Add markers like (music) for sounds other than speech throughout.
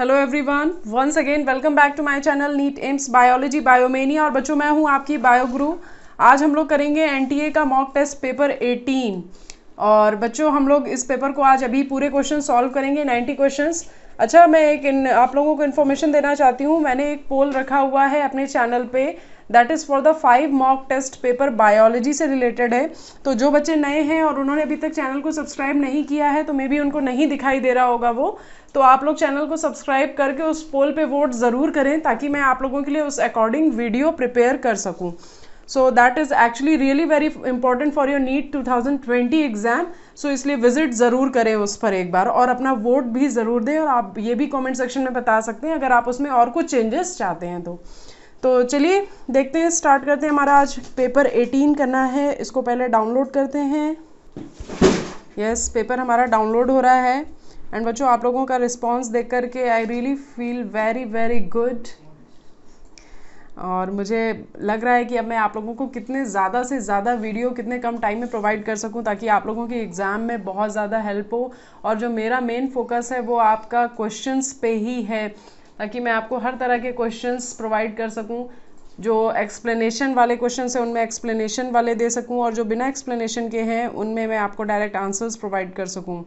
Hello everyone once again welcome back to my channel NEET AIIMS biology बायोमेनी और बच्चों मैं हूं आपकी बायो गुरु आज हम लोग करेंगे एनटीए का मॉक टेस्ट पेपर 18 और बच्चों हम लोग इस पेपर को आज अभी पूरे क्वेश्चन सॉल्व करेंगे 90 क्वेश्चंस अच्छा मैं एक इन आप लोगों को इन्फॉर्मेशन देना चाहती हूँ मैंने एक पोल रखा हुआ है अपने चैनल पर that is for the five mock test paper biology से रिलेटेड है तो जो बच्चे नए हैं और उन्होंने अभी तक चैनल को सब्सक्राइब नहीं किया है तो मे बी उनको नहीं दिखाई दे रहा होगा वो तो आप लोग चैनल को सब्सक्राइब करके उस पोल पे वोट ज़रूर करें ताकि मैं आप लोगों के लिए उस अकॉर्डिंग वीडियो प्रिपेयर कर सकूँ so that is actually really very important for your NEET 2020 exam so इसलिए विजिट ज़रूर करें उस पर एक बार और अपना वोट भी ज़रूर दें और आप ये भी कॉमेंट सेक्शन में बता सकते हैं अगर आप उसमें और कुछ चेंजेस चाहते हैं तो तो चलिए देखते हैं स्टार्ट करते हैं हमारा आज पेपर 18 करना है इसको पहले डाउनलोड करते हैं यस पेपर हमारा डाउनलोड हो रहा है एंड बच्चों आप लोगों का रिस्पांस देख करके I really feel very very good और मुझे लग रहा है कि अब मैं आप लोगों को कितने ज़्यादा से ज़्यादा वीडियो कितने कम टाइम में प्रोवाइड कर सकूं ताकि आप लोगों की एग्ज़ाम में बहुत ज़्यादा हेल्प हो और जो मेरा मेन फोकस है वो आपका क्वेश्चंस पे ही है ताकि मैं आपको हर तरह के क्वेश्चंस प्रोवाइड कर सकूं जो एक्सप्लेनेशन वाले क्वेश्चन हैं उनमें एक्सप्लेनेशन वाले दे सकूं और जो बिना एक्सप्लेनेशन के हैं उनमें मैं आपको डायरेक्ट आंसर्स प्रोवाइड कर सकूं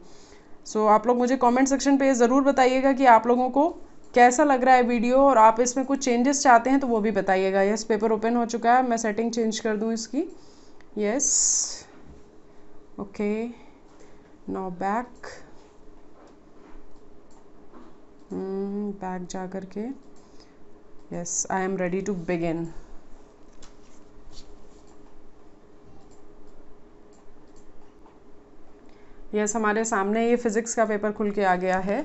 सो so, आप लोग मुझे कमेंट सेक्शन पे ज़रूर बताइएगा कि आप लोगों को कैसा लग रहा है वीडियो और आप इसमें कुछ चेंजेस चाहते हैं तो वो भी बताइएगा यस पेपर ओपन हो चुका है मैं सेटिंग चेंज कर दूँ इसकी yes okay no back back जा कर के yes I am ready to begin yes हमारे सामने ये फिजिक्स का पेपर खुल के आ गया है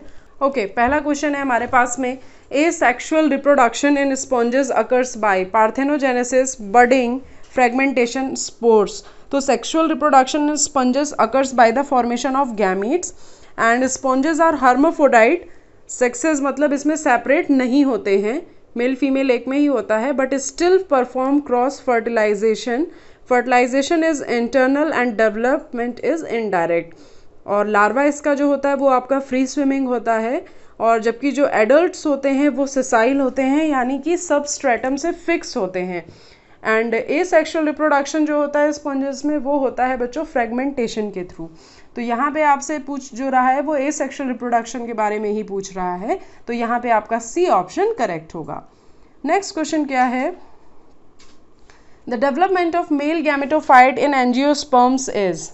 ओके okay, पहला क्वेश्चन है हमारे पास में asexual reproduction in sponges occurs by parthenogenesis budding fragmentation spores तो sexual reproduction in sponges occurs by the formation of gametes and sponges are hermaphrodite sexes मतलब इसमें सेपरेट नहीं होते हैं मेल फीमेल एक में ही होता है but still perform cross fertilization fertilization is internal and development is indirect और लार्वा इसका जो होता है वो आपका फ्री स्विमिंग होता है और जबकि जो एडल्ट्स होते हैं वो सिसाइल होते हैं यानी कि सब स्ट्रेटम से फिक्स होते हैं एंड ए सेक्शुअल रिप्रोडक्शन जो होता है स्पॉन्जेस में वो होता है बच्चों फ्रेगमेंटेशन के थ्रू तो यहाँ पे आपसे पूछ जो रहा है वो ए सेक्शुअल रिप्रोडक्शन के बारे में ही पूछ रहा है तो यहाँ पे आपका सी ऑप्शन करेक्ट होगा नेक्स्ट क्वेश्चन क्या है the development of male gametophyte in sperms is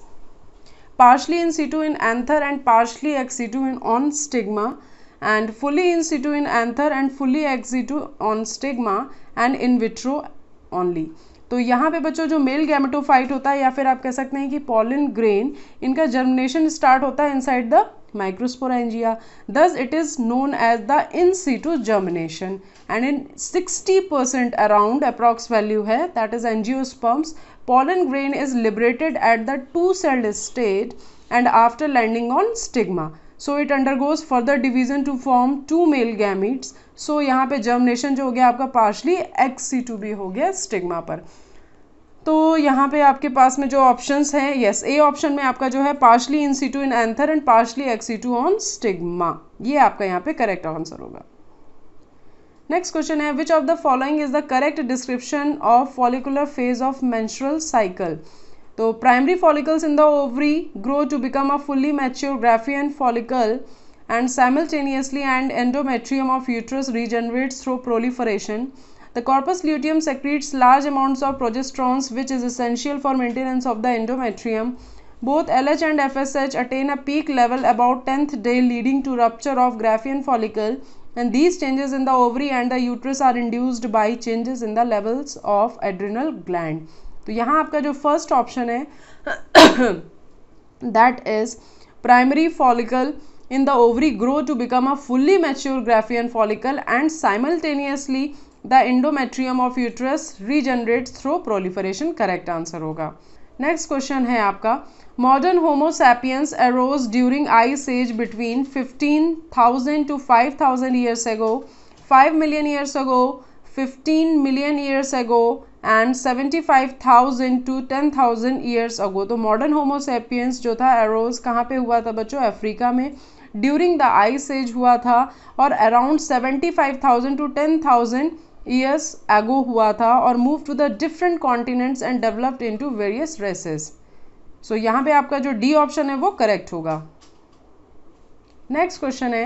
partially in situ in anther and partially ex situ in on stigma and fully in situ in anther and fully ex situ on stigma and in vitro only तो यहाँ पे बच्चों जो male gametophyte होता है या फिर आप कह सकते हैं कि पॉलिन ग्रेन इनका जर्मिनेशन स्टार्ट होता है inside the microsporangia thus it is known as the in situ germination and in sixty percent around approx value है that is angiosperms pollen grain is liberated at the two celled stage and after landing on stigma so it undergoes further division to form two male gametes so यहाँ पे germination जो हो गया आपका partially ex C to be हो गया stigma पर तो यहाँ पे आपके पास में जो ऑप्शंस हैं यस ए ऑप्शन में आपका जो है partially in situ in anther and partially ex situ on stigma ये आपका यहाँ पे करेक्ट आंसर होगा नेक्स्ट क्वेश्चन है which of the following is the correct description of follicular phase of menstrual cycle तो primary follicles in the ovary grow to become a fully mature Graafian follicle, and simultaneously and endometrium of uterus regenerates through proliferation. The corpus luteum secretes large amounts of progesterones which is essential for maintenance of the endometrium. Both LH and FSH attain a peak level about 10th day leading to rupture of graphene follicle and these changes in the ovary and the uterus are induced by changes in the levels of adrenal gland. तो यहाँ आपका जो first option है that is primary follicle in the ovary grow to become a fully mature Graafian follicle and simultaneously the endometrium of uterus regenerate through proliferation correct answer होगा next question है आपका modern homo sapiens arose during ice age between fifteen thousand to five thousand years ago five million years ago fifteen million years ago and seventy five thousand to ten thousand years ago तो modern Homo sapiens जो था arrows कहाँ पे हुआ था बच्चों Africa में during the ice as हुआ था और around seventy five thousand to ten thousand years ago हुआ था और move to the different continents and developed into various races so यहाँ पे आपका जो डी ऑप्शन है वो करेक्ट होगा नेक्स्ट क्वेश्चन है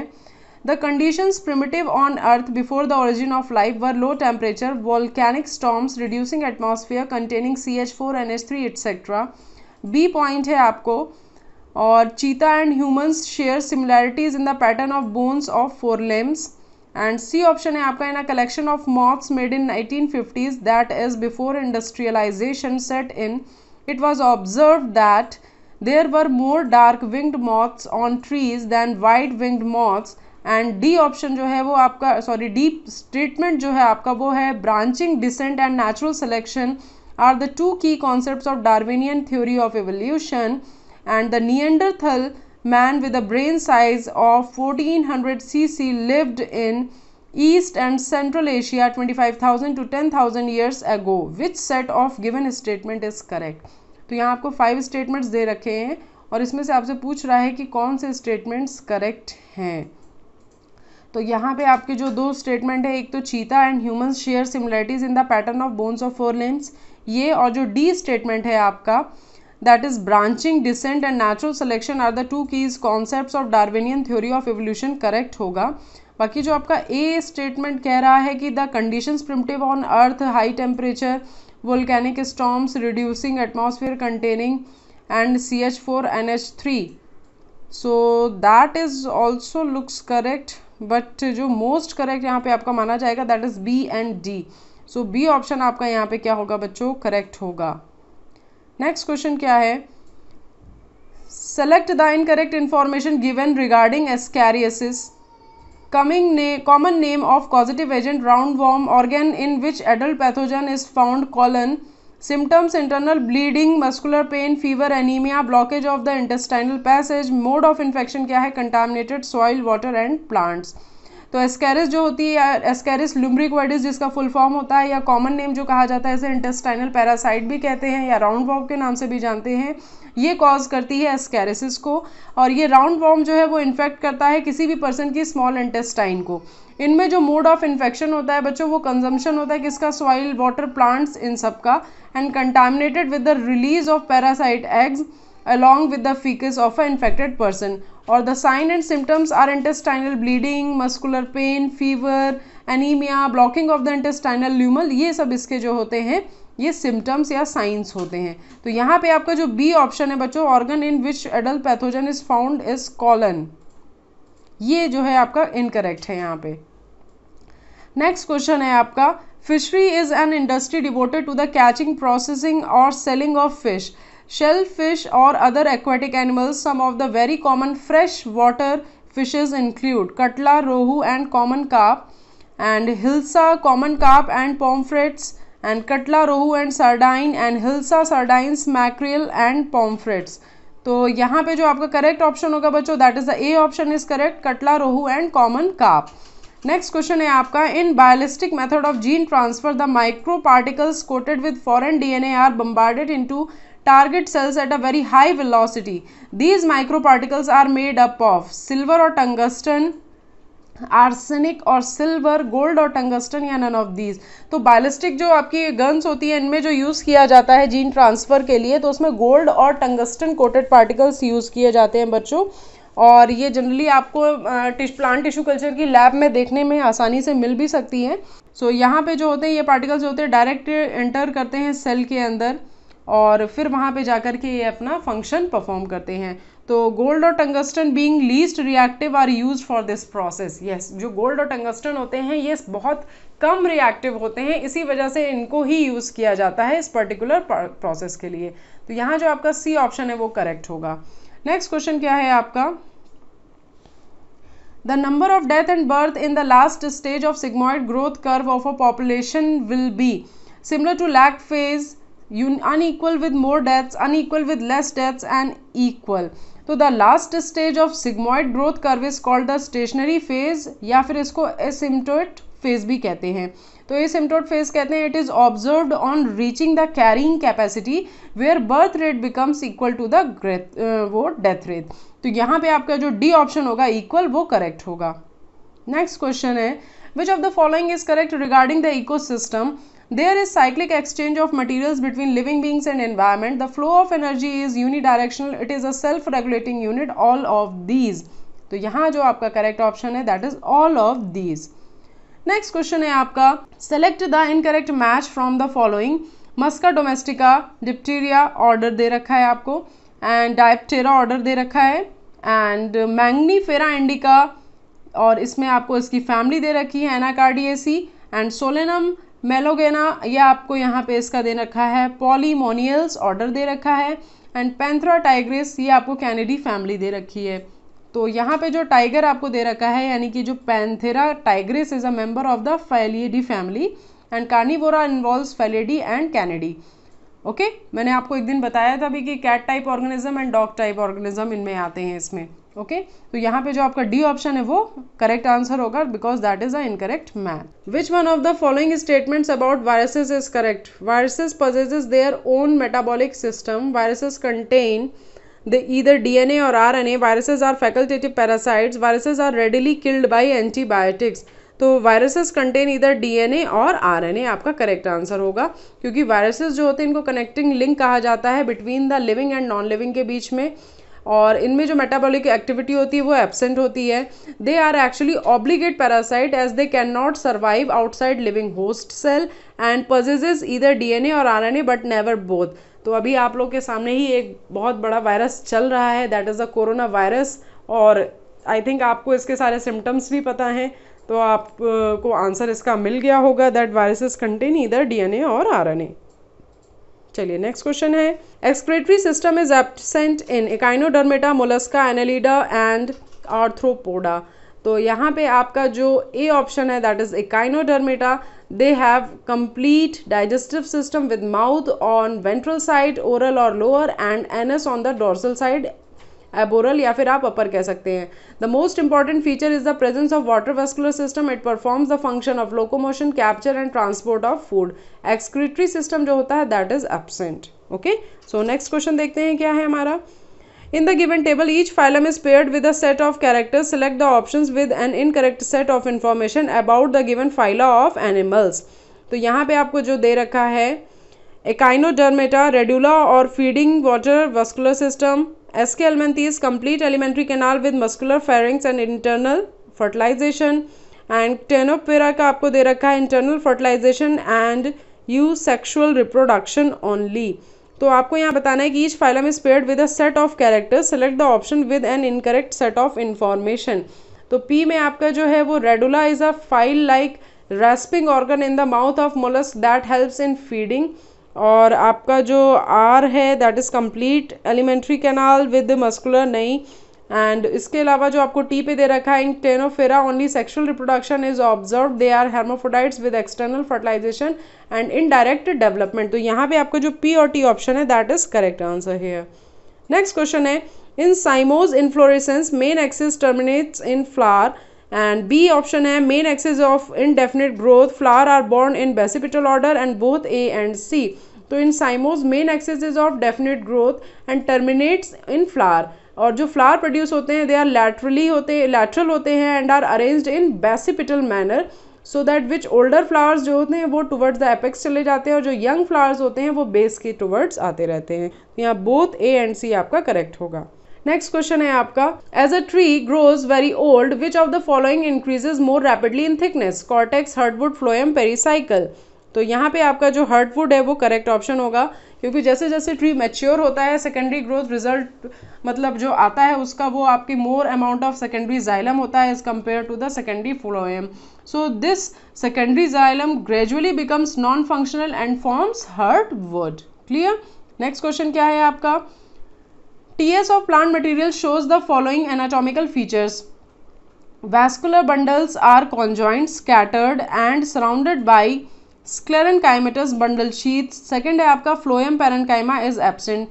The conditions primitive on Earth before the origin of life were low temperature, volcanic storms, reducing atmosphere containing CH4, NH3, etc. B point hai aapko. Or cheetah and humans share similarities in the pattern of bones of four limbs. And C option है in a collection of moths made in 1950s that is before industrialization set in. it was observed that there were more dark winged moths on trees than white winged moths and D option जो है वो आपका sorry D statement जो है आपका वो है branching descent and natural selection are the two key concept of Darwinian theory of evolution and the Neanderthal fourteen hundred C C lived in east and central Asia twenty five thousand to ten thousand 10,000 years ago. Which set of given statement is correct तो यहाँ आपको five statements दे रखे हैं और इसमें से आपसे पूछ रहा है कि कौन से स्टेटमेंट्स करेक्ट हैं तो यहाँ पे आपके जो दो स्टेटमेंट है एक तो cheetah and human share similarities in the pattern of bones of four limbs ये और जो डी स्टेटमेंट है आपका that is branching descent and natural selection are the two keys concept of Darwinian theory of evolution correct होगा बाकी जो आपका ए statement कह रहा है कि the condition primitive on earth high temperature volcanic storms reducing atmosphere containing and C H four N H three so that is also looks correct but जो most correct यहाँ पे आपका माना जाएगा that is B and D so B option आपका यहाँ पे क्या होगा बच्चों करेक्ट होगा नेक्स्ट क्वेश्चन क्या है select the incorrect information given regarding ascariasis coming ने common name of causative agent roundworm organ in which adult pathogen is found colon symptoms internal bleeding muscular pain fever anaemia blockage of the intestinal passage mode of infection क्या है contaminated soil water and plants तो Ascaris जो होती है या Ascaris वर्डिस जिसका full form होता है या कॉमन नेम जो कहा जाता है इसे इंटेस्टाइनल पैरासाइट भी कहते हैं या राउंड वॉक के नाम से भी जानते हैं ये कॉज करती है एस्कैरिसिस को और ये राउंड वॉर्म जो है वो इन्फेक्ट करता है किसी भी पर्सन की स्मॉल इंटेस्टाइन को इनमें जो मोड ऑफ इन्फेक्शन होता है बच्चों वो कंजम्पशन होता है किसका सॉइल वाटर प्लांट्स इन सब का and contaminated with the release of parasite eggs along with the faeces of a infected person और the sign and symptoms are intestinal bleeding muscular pain fever anaemia blocking of the intestinal lumen ये सब इसके जो होते हैं ये symptoms या science होते हैं तो यहाँ पे आपका जो बी ऑप्शन है बच्चों organ in which adult pathogen is found is colon ये जो है आपका इनकरेक्ट है यहाँ पे नेक्स्ट क्वेश्चन है आपका fishery is an industry devoted to the catching processing और selling of fish shellfish और other aquatic animals some of the very common fresh water fishes include catla rohu and common carp and hilsa common carp and pomfrets and catla rohu and sardine and hilsa sardines mackerel and pomfrets तो यहाँ पे जो आपका correct option होगा बच्चों that is the A option is correct catla rohu and common carp next question है आपका in biolistic method of gene transfer the micro particles coated with foreign D N A are bombarded target cells at a very high velocity these micro particles are made up of silver और tungsten arsenic और silver gold और tungsten या none of these तो biolistic जो आपकी guns होती है इनमें जो यूज़ किया जाता है जीन ट्रांसफ़र के लिए तो उसमें गोल्ड और टंगस्टन कोटेड पार्टिकल्स यूज़ किए जाते हैं बच्चों और ये जनरली आपको टिश, प्लांट टिश्यू कल्चर की लैब में देखने में आसानी से मिल भी सकती है सो so, यहाँ पे जो होते हैं ये पार्टिकल्स जो होते हैं डायरेक्ट एंटर करते हैं सेल के अंदर और फिर वहाँ पे जाकर के ये अपना फंक्शन परफॉर्म करते हैं तो गोल्ड और tungsten being least reactive are used for this process yes जो गोल्ड और टंगस्टन होते हैं ये बहुत कम रिएक्टिव होते हैं इसी वजह से इनको ही यूज़ किया जाता है इस पर्टिकुलर प्रोसेस के लिए तो यहाँ जो आपका सी ऑप्शन है वो करेक्ट होगा नेक्स्ट क्वेश्चन क्या है आपका the number of death and birth in the last stage of sigmoid growth curve of a population will be similar to lag phase you unequal with more deaths unequal with less deaths and equal तो the last stage of sigmoid growth curve is called the stationary phase या फिर इसको asymptote phase भी कहते हैं तो asymptote phase कहते हैं it is observe on reaching the carrying capacity where birth rate becomes equal to the वो डेथ रेट तो यहाँ पे आपका जो डी ऑप्शन होगा इक्वल वो करेक्ट होगा नेक्स्ट क्वेश्चन है which of the following is correct regarding the eco system is cyclic exchange of material between living living and environment the flow of energy is is unidirectional. It is a self regulating unit all of these तो यहाँ जो आपका correct option है that is all of these next question है आपका select the incorrect match from the following मस्का डोमेस्टिका डिप्टीरिया ऑर्डर दे रखा है आपको एंड डायप्टेरा ऑर्डर दे रखा है एंड मैंगनीफेरा इंडिका और इसमें आपको इसकी फैमिली दे रखी है एनाकार्डियसी एंड सोलेनम मेलोगेना ये आपको यहाँ पे इसका दे रखा है पॉलीमोनियल्स ऑर्डर दे रखा है एंड पेंथ्रा टाइग्रिस ये आपको कैनेडी फैमिली दे रखी है तो यहाँ पे जो टाइगर आपको दे रखा है यानी कि जो Panthera tigris is a member of the Felidae family and Carnivora involve Felidae and Canidae okay मैंने आपको एक दिन बताया था भी कि cat type organism and dog type organism इनमें आते हैं इसमें ओके okay? तो यहाँ पे जो आपका डी ऑप्शन है वो करेक्ट आंसर होगा because that is a incorrect man which one of the following statements about viruses is correct viruses possess their own metabolic system viruses contain D N A और R N A viruses are facultative parasites viruses are readily killed by antibiotics तो viruses contain either D N A और R N ए आपका correct answer होगा क्योंकि viruses जो होते हैं इनको कनेक्टिंग लिंक कहा जाता है between the living and non living के बीच में और इनमें जो मेटाबॉलिक एक्टिविटी होती है वो एबसेंट होती है they are actually obligate parasite as they can not survive outside living host cell and possess N A और R N A but never both तो अभी आप लोग के सामने ही एक बहुत बड़ा वायरस चल रहा है that is a corona virus और आई थिंक आपको इसके सारे सिम्टम्स भी पता हैं तो आपको आंसर इसका मिल गया होगा that viruses contain either D N A और आर एन ए चलिए नेक्स्ट क्वेश्चन है excretory system is absent in Echinodermata Mollusca Annelida and Arthropoda तो यहाँ पे आपका जो ए ऑप्शन है that is Echinodermata they have complete digestive system with mouth on ventral side oral और lower end anus on the dorsal side aboral या फिर आप अपर कह सकते हैं the most important feature is the presence of water vascular system it performs the function of locomotion capture and transport of food excretory system जो होता है that is absent okay so next question देखते हैं क्या है हमारा in the given table each phylum is paired with a set of characters. Select the options with an incorrect set of information about the given phyla of animals तो यहाँ पे आपको जो दे रखा है एकाइनोडर्मेटा रेडुला और फीडिंग वाटर वस्कुलर सिस्टम एस के Almenthi's complete alimentary canal with muscular pharynx and internal fertilization and Ctenophora का आपको दे रखा है internal fertilization and you sexual reproduction only तो आपको यहाँ बताना है कि each phylum is paired with a set of characters select the option with an incorrect set of information तो पी में आपका जो है वो radula is a file like rasping organ in the mouth of molluscs that helps in feeding और आपका जो R है that is complete alimentary canal with muscular नहीं एंड इसके अलावा जो आपको टी पे दे रखा है in Ctenophora only sexual reproduction is observe they are hermaphrodites with external fertilization and indirect development तो यहाँ पे आपका जो पी और टी ऑप्शन है दैट इज करेक्ट आंसर है नेक्स्ट क्वेश्चन है in cymose inflorescence main axis terminates in flower and B option है main axis of indefinite growth flowers are borne in basipetal order and both A and C तो in cymose main axis of definite growth and terminates in flower और जो flower produce होते हैं they are laterally होते lateral होते हैं and are arranged in basipetal manner so that which older flowers जो होते हैं वो टुवर्ड्स द एपेक्स चले जाते हैं और जो यंग फ्लावर्स होते हैं वो बेस के टुवर्ड्स आते रहते हैं तो यहाँ बोथ ए एंड सी आपका करेक्ट होगा नेक्स्ट क्वेश्चन है आपका as a tree grows very old which of the following increases more rapidly in thickness cortex heartwood phloem pericycle तो यहाँ पे आपका जो हर्डवुड है वो करेक्ट ऑप्शन होगा क्योंकि जैसे जैसे ट्री मैच्योर होता है सेकेंडरी ग्रोथ रिजल्ट मतलब जो आता है उसका वो आपकी more amount of secondary xylem होता है as compare to the secondary phloem so this secondary xylem gradually becomes non functional and forms wood clear next question क्या है आपका TS of plant material shows the following anatomical features vascular bundles are conjoint scattered and surrounded by sclerenchymatous bundle sheath second है आपका phloem parenchyma is absent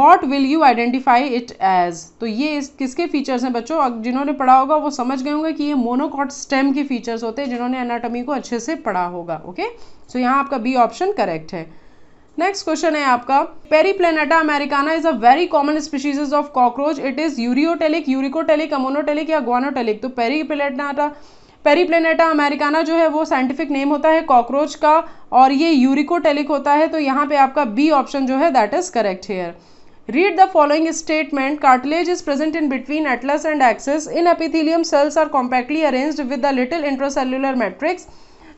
what will you identify it as तो ये इस, किसके features हैं बच्चों जिन्होंने पढ़ा होगा वो समझ गए होंगे कि ये मोनोकॉट स्टेम के फीचर्स होते हैं जिन्होंने एनाटोमी को अच्छे से पढ़ा होगा ओके सो यहाँ आपका बी ऑप्शन करेक्ट है नेक्स्ट क्वेश्चन है आपका Periplaneta americana is a very common species of cockroach it is ureotelic uricotelic ammonotelic या ग्वानोटेलिक तो पेरीप्लेनेटा पेरीप्लेनेटा अमेरिकाना जो है वो साइंटिफिक नेम होता है कॉकरोच का और ये यूरिकोटेलिक होता है तो यहाँ पे आपका बी ऑप्शन जो है that is correct here read the following statement cartilage is present in between atlas and axis in epithelium cells are compactly arranged with the little intracellular matrix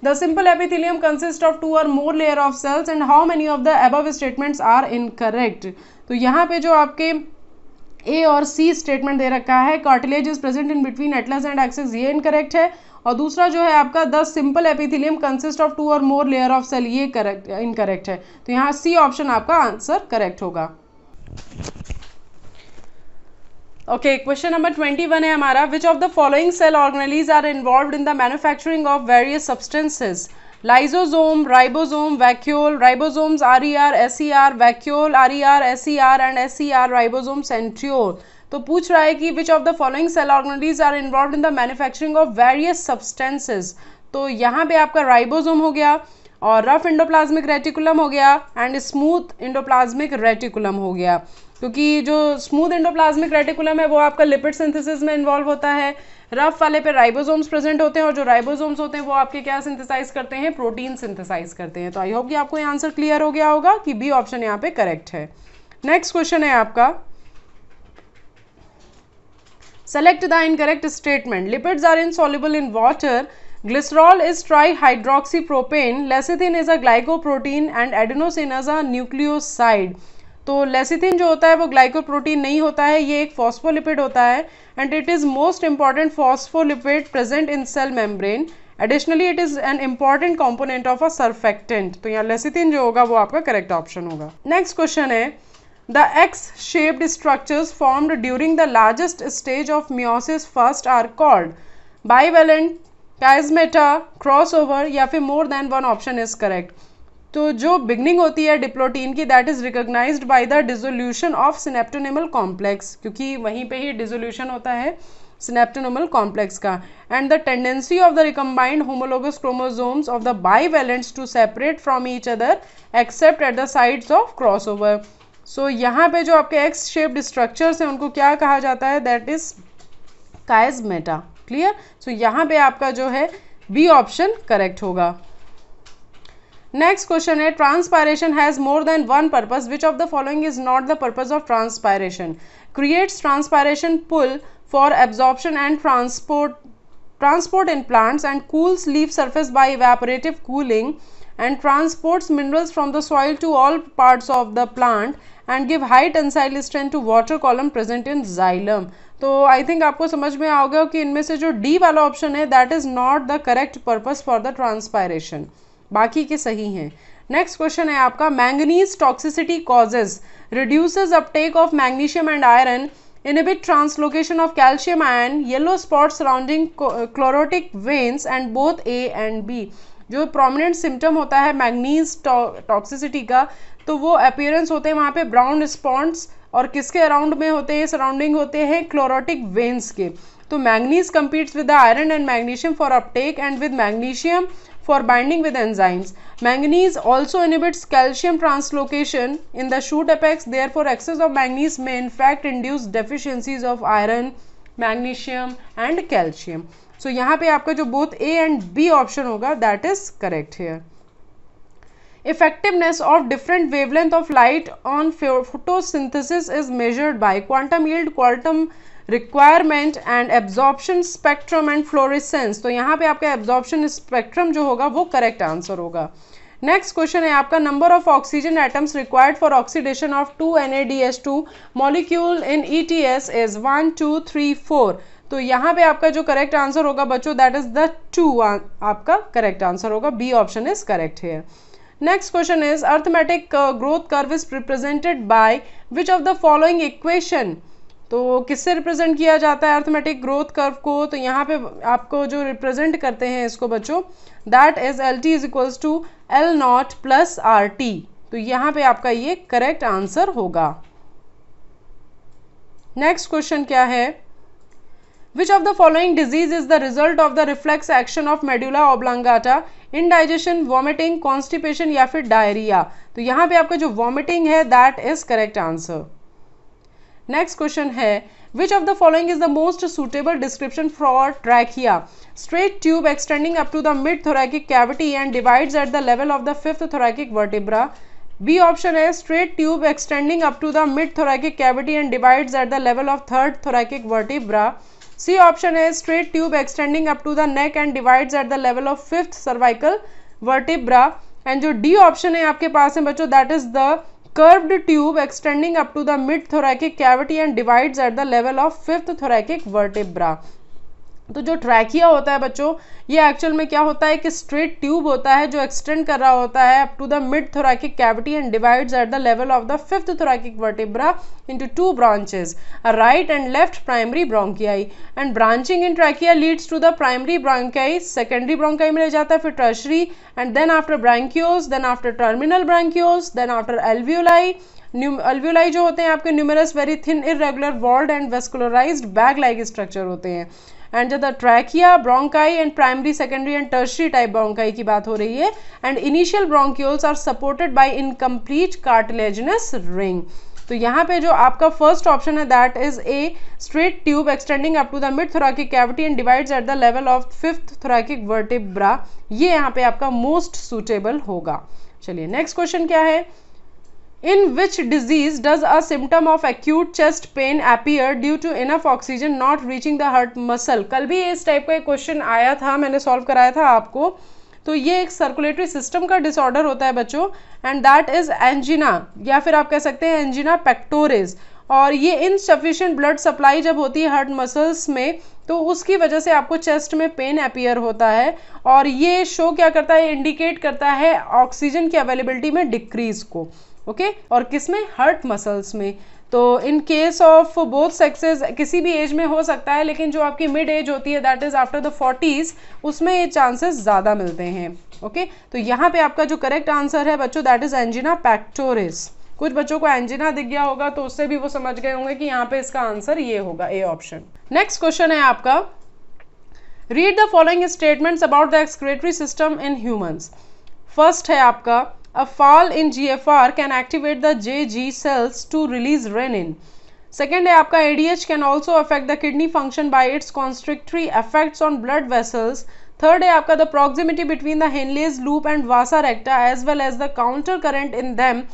simple simple consist of two और more layer of cells and how how of the the above are incorrect तो यहाँ पे जो आपके ए और सी statement दे रखा है cartilage is present in between atlas and axis ये इनकरेक्ट है और दूसरा जो है आपका the simple epithelium consist of two और मोर लेयर ऑफ सेल ये करेक्ट इनकरेक्ट है तो यहाँ सी ऑप्शन आपका आंसर करेक्ट होगा okay question number twenty one है हमारा which of the following cell organelles are involve in the manufacturing of various substances vacuole R E R S E are and S E R ribosome centriole तो पूछ रहा है कि which of the following cell organelles are involve in the manufacturing of various substances तो यहाँ पे आपका ribosome हो गया और रफ इंडोप्लाज्मिक रेटिकुलम हो गया एंड स्मूथ इंडोप्लाज्मिक रेटिकुलम हो गया क्योंकि जो स्मूथ इंडोप्लाज्मिक रेटिकुलम है वो आपका लिपिड सिंथेसिस में इन्वॉल्व होता है रफ वाले पे राइबोसोम्स प्रेजेंट होते हैं और जो राइबोसोम्स होते हैं वो आपके क्या सिंथेसाइज करते हैं प्रोटीन सिंथेसाइज करते हैं तो आई होप कि आपको ये आंसर क्लियर हो गया होगा कि बी ऑप्शन यहाँ पे करेक्ट है नेक्स्ट क्वेश्चन है आपका the the incorrect statement lipids are insoluble in water Glycerol is trihydroxypropane. Lecithin is a glycoprotein and adenosine is a nucleoside. तो लेसिथिन जो होता है वो ग्लाइकोप्रोटीन नहीं होता है ये एक फॉस्फोलिपिड होता है and it is most important phospholipid present in cell membrane additionally it is an important component of a surfactant तो यहाँ लेसिथिन जो होगा वो आपका करेक्ट ऑप्शन होगा नेक्स्ट क्वेश्चन है the X shaped structures formed during the largest stage of meiosis first are called bivalent chiasmata cross over या फिर more than one option is correct तो जो बिगनिंग होती है डिप्लोटीन की that is recognise by the dissolution of synaptonemal complex क्योंकि वहीं पे ही डिजोल्यूशन होता है सिनेप्टोनिमल कॉम्प्लेक्स का and the tendency of the recombined homologous chromosomes of the bivalents to separate from each other except at the sides of cross over so यहाँ पे जो आपके एक्स शेप्ड स्ट्रक्चर्स हैं उनको क्या कहा जाता है that is chiasmata clear so यहां पे आपका जो है बी ऑप्शन करेक्ट होगा नेक्स्ट क्वेश्चन है transpiration has more than one purpose which of the following is not the purpose of transpiration creates transpiration pull for absorption and transport transport in plants and cools leaf surface by evaporative cooling and transports minerals from the soil to all parts of the plant and give high tensile strength to water column present in xylem तो I think आपको समझ में गया कि इनमें से जो D वाला ऑप्शन है that is not the correct purpose for the transpiration बाकी के सही हैं नेक्स्ट क्वेश्चन है आपका manganese toxicity causes reduces uptake of magnesium and iron inhibit translocation of calcium ion yellow spot surrounding chlorotic veins and both A and B जो prominent symptom होता है manganese toxicity का तो वो अपियरेंस होते हैं वहाँ पे ब्राउन स्पॉन्ट्स और किसके अराउंड में होते हैं सराउंडिंग होते हैं क्लोरोटिक वेन्स के तो manganese competes with the iron and magnesium for uptake and with magnesium for binding with enzymes manganese also inhibits calcium translocation in the shoot apex therefore excess of manganese में in fact induce deficiencies of iron magnesium and calcium so यहाँ पे आपका जो both A and B option होगा that is correct here effectiveness of different wavelength of light on photosynthesis is measured by quantum yield quantum requirement and absorption spectrum and fluorescence तो यहाँ पे आपका absorption spectrum जो होगा वो correct answer होगा next question है आपका number of oxygen atoms required for oxidation of two N A D S two molecule in E T S is one two three four तो यहाँ पे आपका जो करेक्ट आंसर होगा बच्चों दैट इज द टू आपका करेक्ट आंसर होगा B option is correct है next question is arithmetic growth curve is represented by which of the following equation तो किससे रिप्रेजेंट किया जाता है अर्थमेटिक ग्रोथ कर्व को तो यहाँ पे आपको जो रिप्रेजेंट करते हैं इसको बच्चों that is L T is equals to L naught plus R T तो यहाँ पे आपका ये करेक्ट आंसर होगा नेक्स्ट क्वेश्चन क्या है which of the following disease is the result of the reflex action of medulla oblongata digestion vomiting constipation या फिर डायरिया तो यहाँ पे आपका जो वॉमिटिंग है that is correct answer next question है which of the following is the most suitable description for trachea straight tube extending up to the mid thoracic cavity and divides at the level of the fifth thoracic vertebra B option है straight tube extending up to the mid thoracic cavity and divide at the level of third thoracic vertebra C option है straight tube extending up to the neck and divides at the level of fifth cervical vertebra and जो D option है आपके पास है बच्चों that is the curved tube extending up to the mid thoracic cavity and divides at the level of fifth thoracic vertebra तो जो trachea होता है बच्चों ये एक्चुअल में क्या होता है कि स्ट्रेट ट्यूब होता है जो एक्सटेंड कर रहा होता है up to the mid thoracic cavity and divides at the level of the fifth thoracic vertebra into two branches right and left primary bronchi and branching in trachea leads to the primary bronchi secondary bronchi में जाता है फिर tertiary and then after bronchioles then after terminal bronchioles then after alveoli alveoli जो होते हैं आपके numerous very thin irregular walled and vascularise bag like structure होते हैं एंड जब trachea bronchi and primary secondary and tertiary type bronchi की बात हो रही है and initial bronchioles are supported by incomplete cartilaginous ring तो यहाँ पे जो आपका फर्स्ट ऑप्शन है that is a straight tube extending up to the mid thoracic cavity and divides at the level of fifth thoracic vertebra ये यहाँ पे आपका मोस्ट सुटेबल होगा चलिए नेक्स्ट क्वेश्चन क्या है in which disease does a symptom of acute chest pain appear due to enough oxygen not reaching the heart muscle कल भी इस टाइप का एक क्वेश्चन आया था मैंने सॉल्व कराया था आपको तो ये एक सर्कुलेटरी सिस्टम का डिसऑर्डर होता है बच्चों एंड दैट इज एंजिना या फिर आप कह सकते हैं एंजिना पैक्टोरिज और ये इनसफिशेंट ब्लड सप्लाई जब होती है हर्ट मसल्स में तो उसकी वजह से आपको चेस्ट में पेन अपियर होता है और ये शो क्या करता है इंडिकेट करता है ऑक्सीजन की अवेलेबिलिटी में डिक्रीज को ओके okay? और किस में हर्ट मसल्स में तो in case of both sexes किसी भी एज में हो सकता है लेकिन जो आपकी मिड एज होती है that is after the forties उसमें ये चांसेस ज़्यादा मिलते हैं ओके okay? तो यहाँ पे आपका जो करेक्ट आंसर है बच्चों दैट इज़ एंजिना पैक्टोरिस कुछ बच्चों को एंजिना दिख गया होगा तो उससे भी वो समझ गए होंगे कि यहाँ पे इसका आंसर ये होगा ए ऑप्शन नेक्स्ट क्वेश्चन है आपका read the following statements about the excretory system in humans first है आपका A fall in GFR can activate the JG cells to release renin. Second है आपका ADH can also affect the kidney function by its constrictory effects on blood vessels. Third है आपका the proximity between the Henle's loop and vasa recta as well as the counter current in them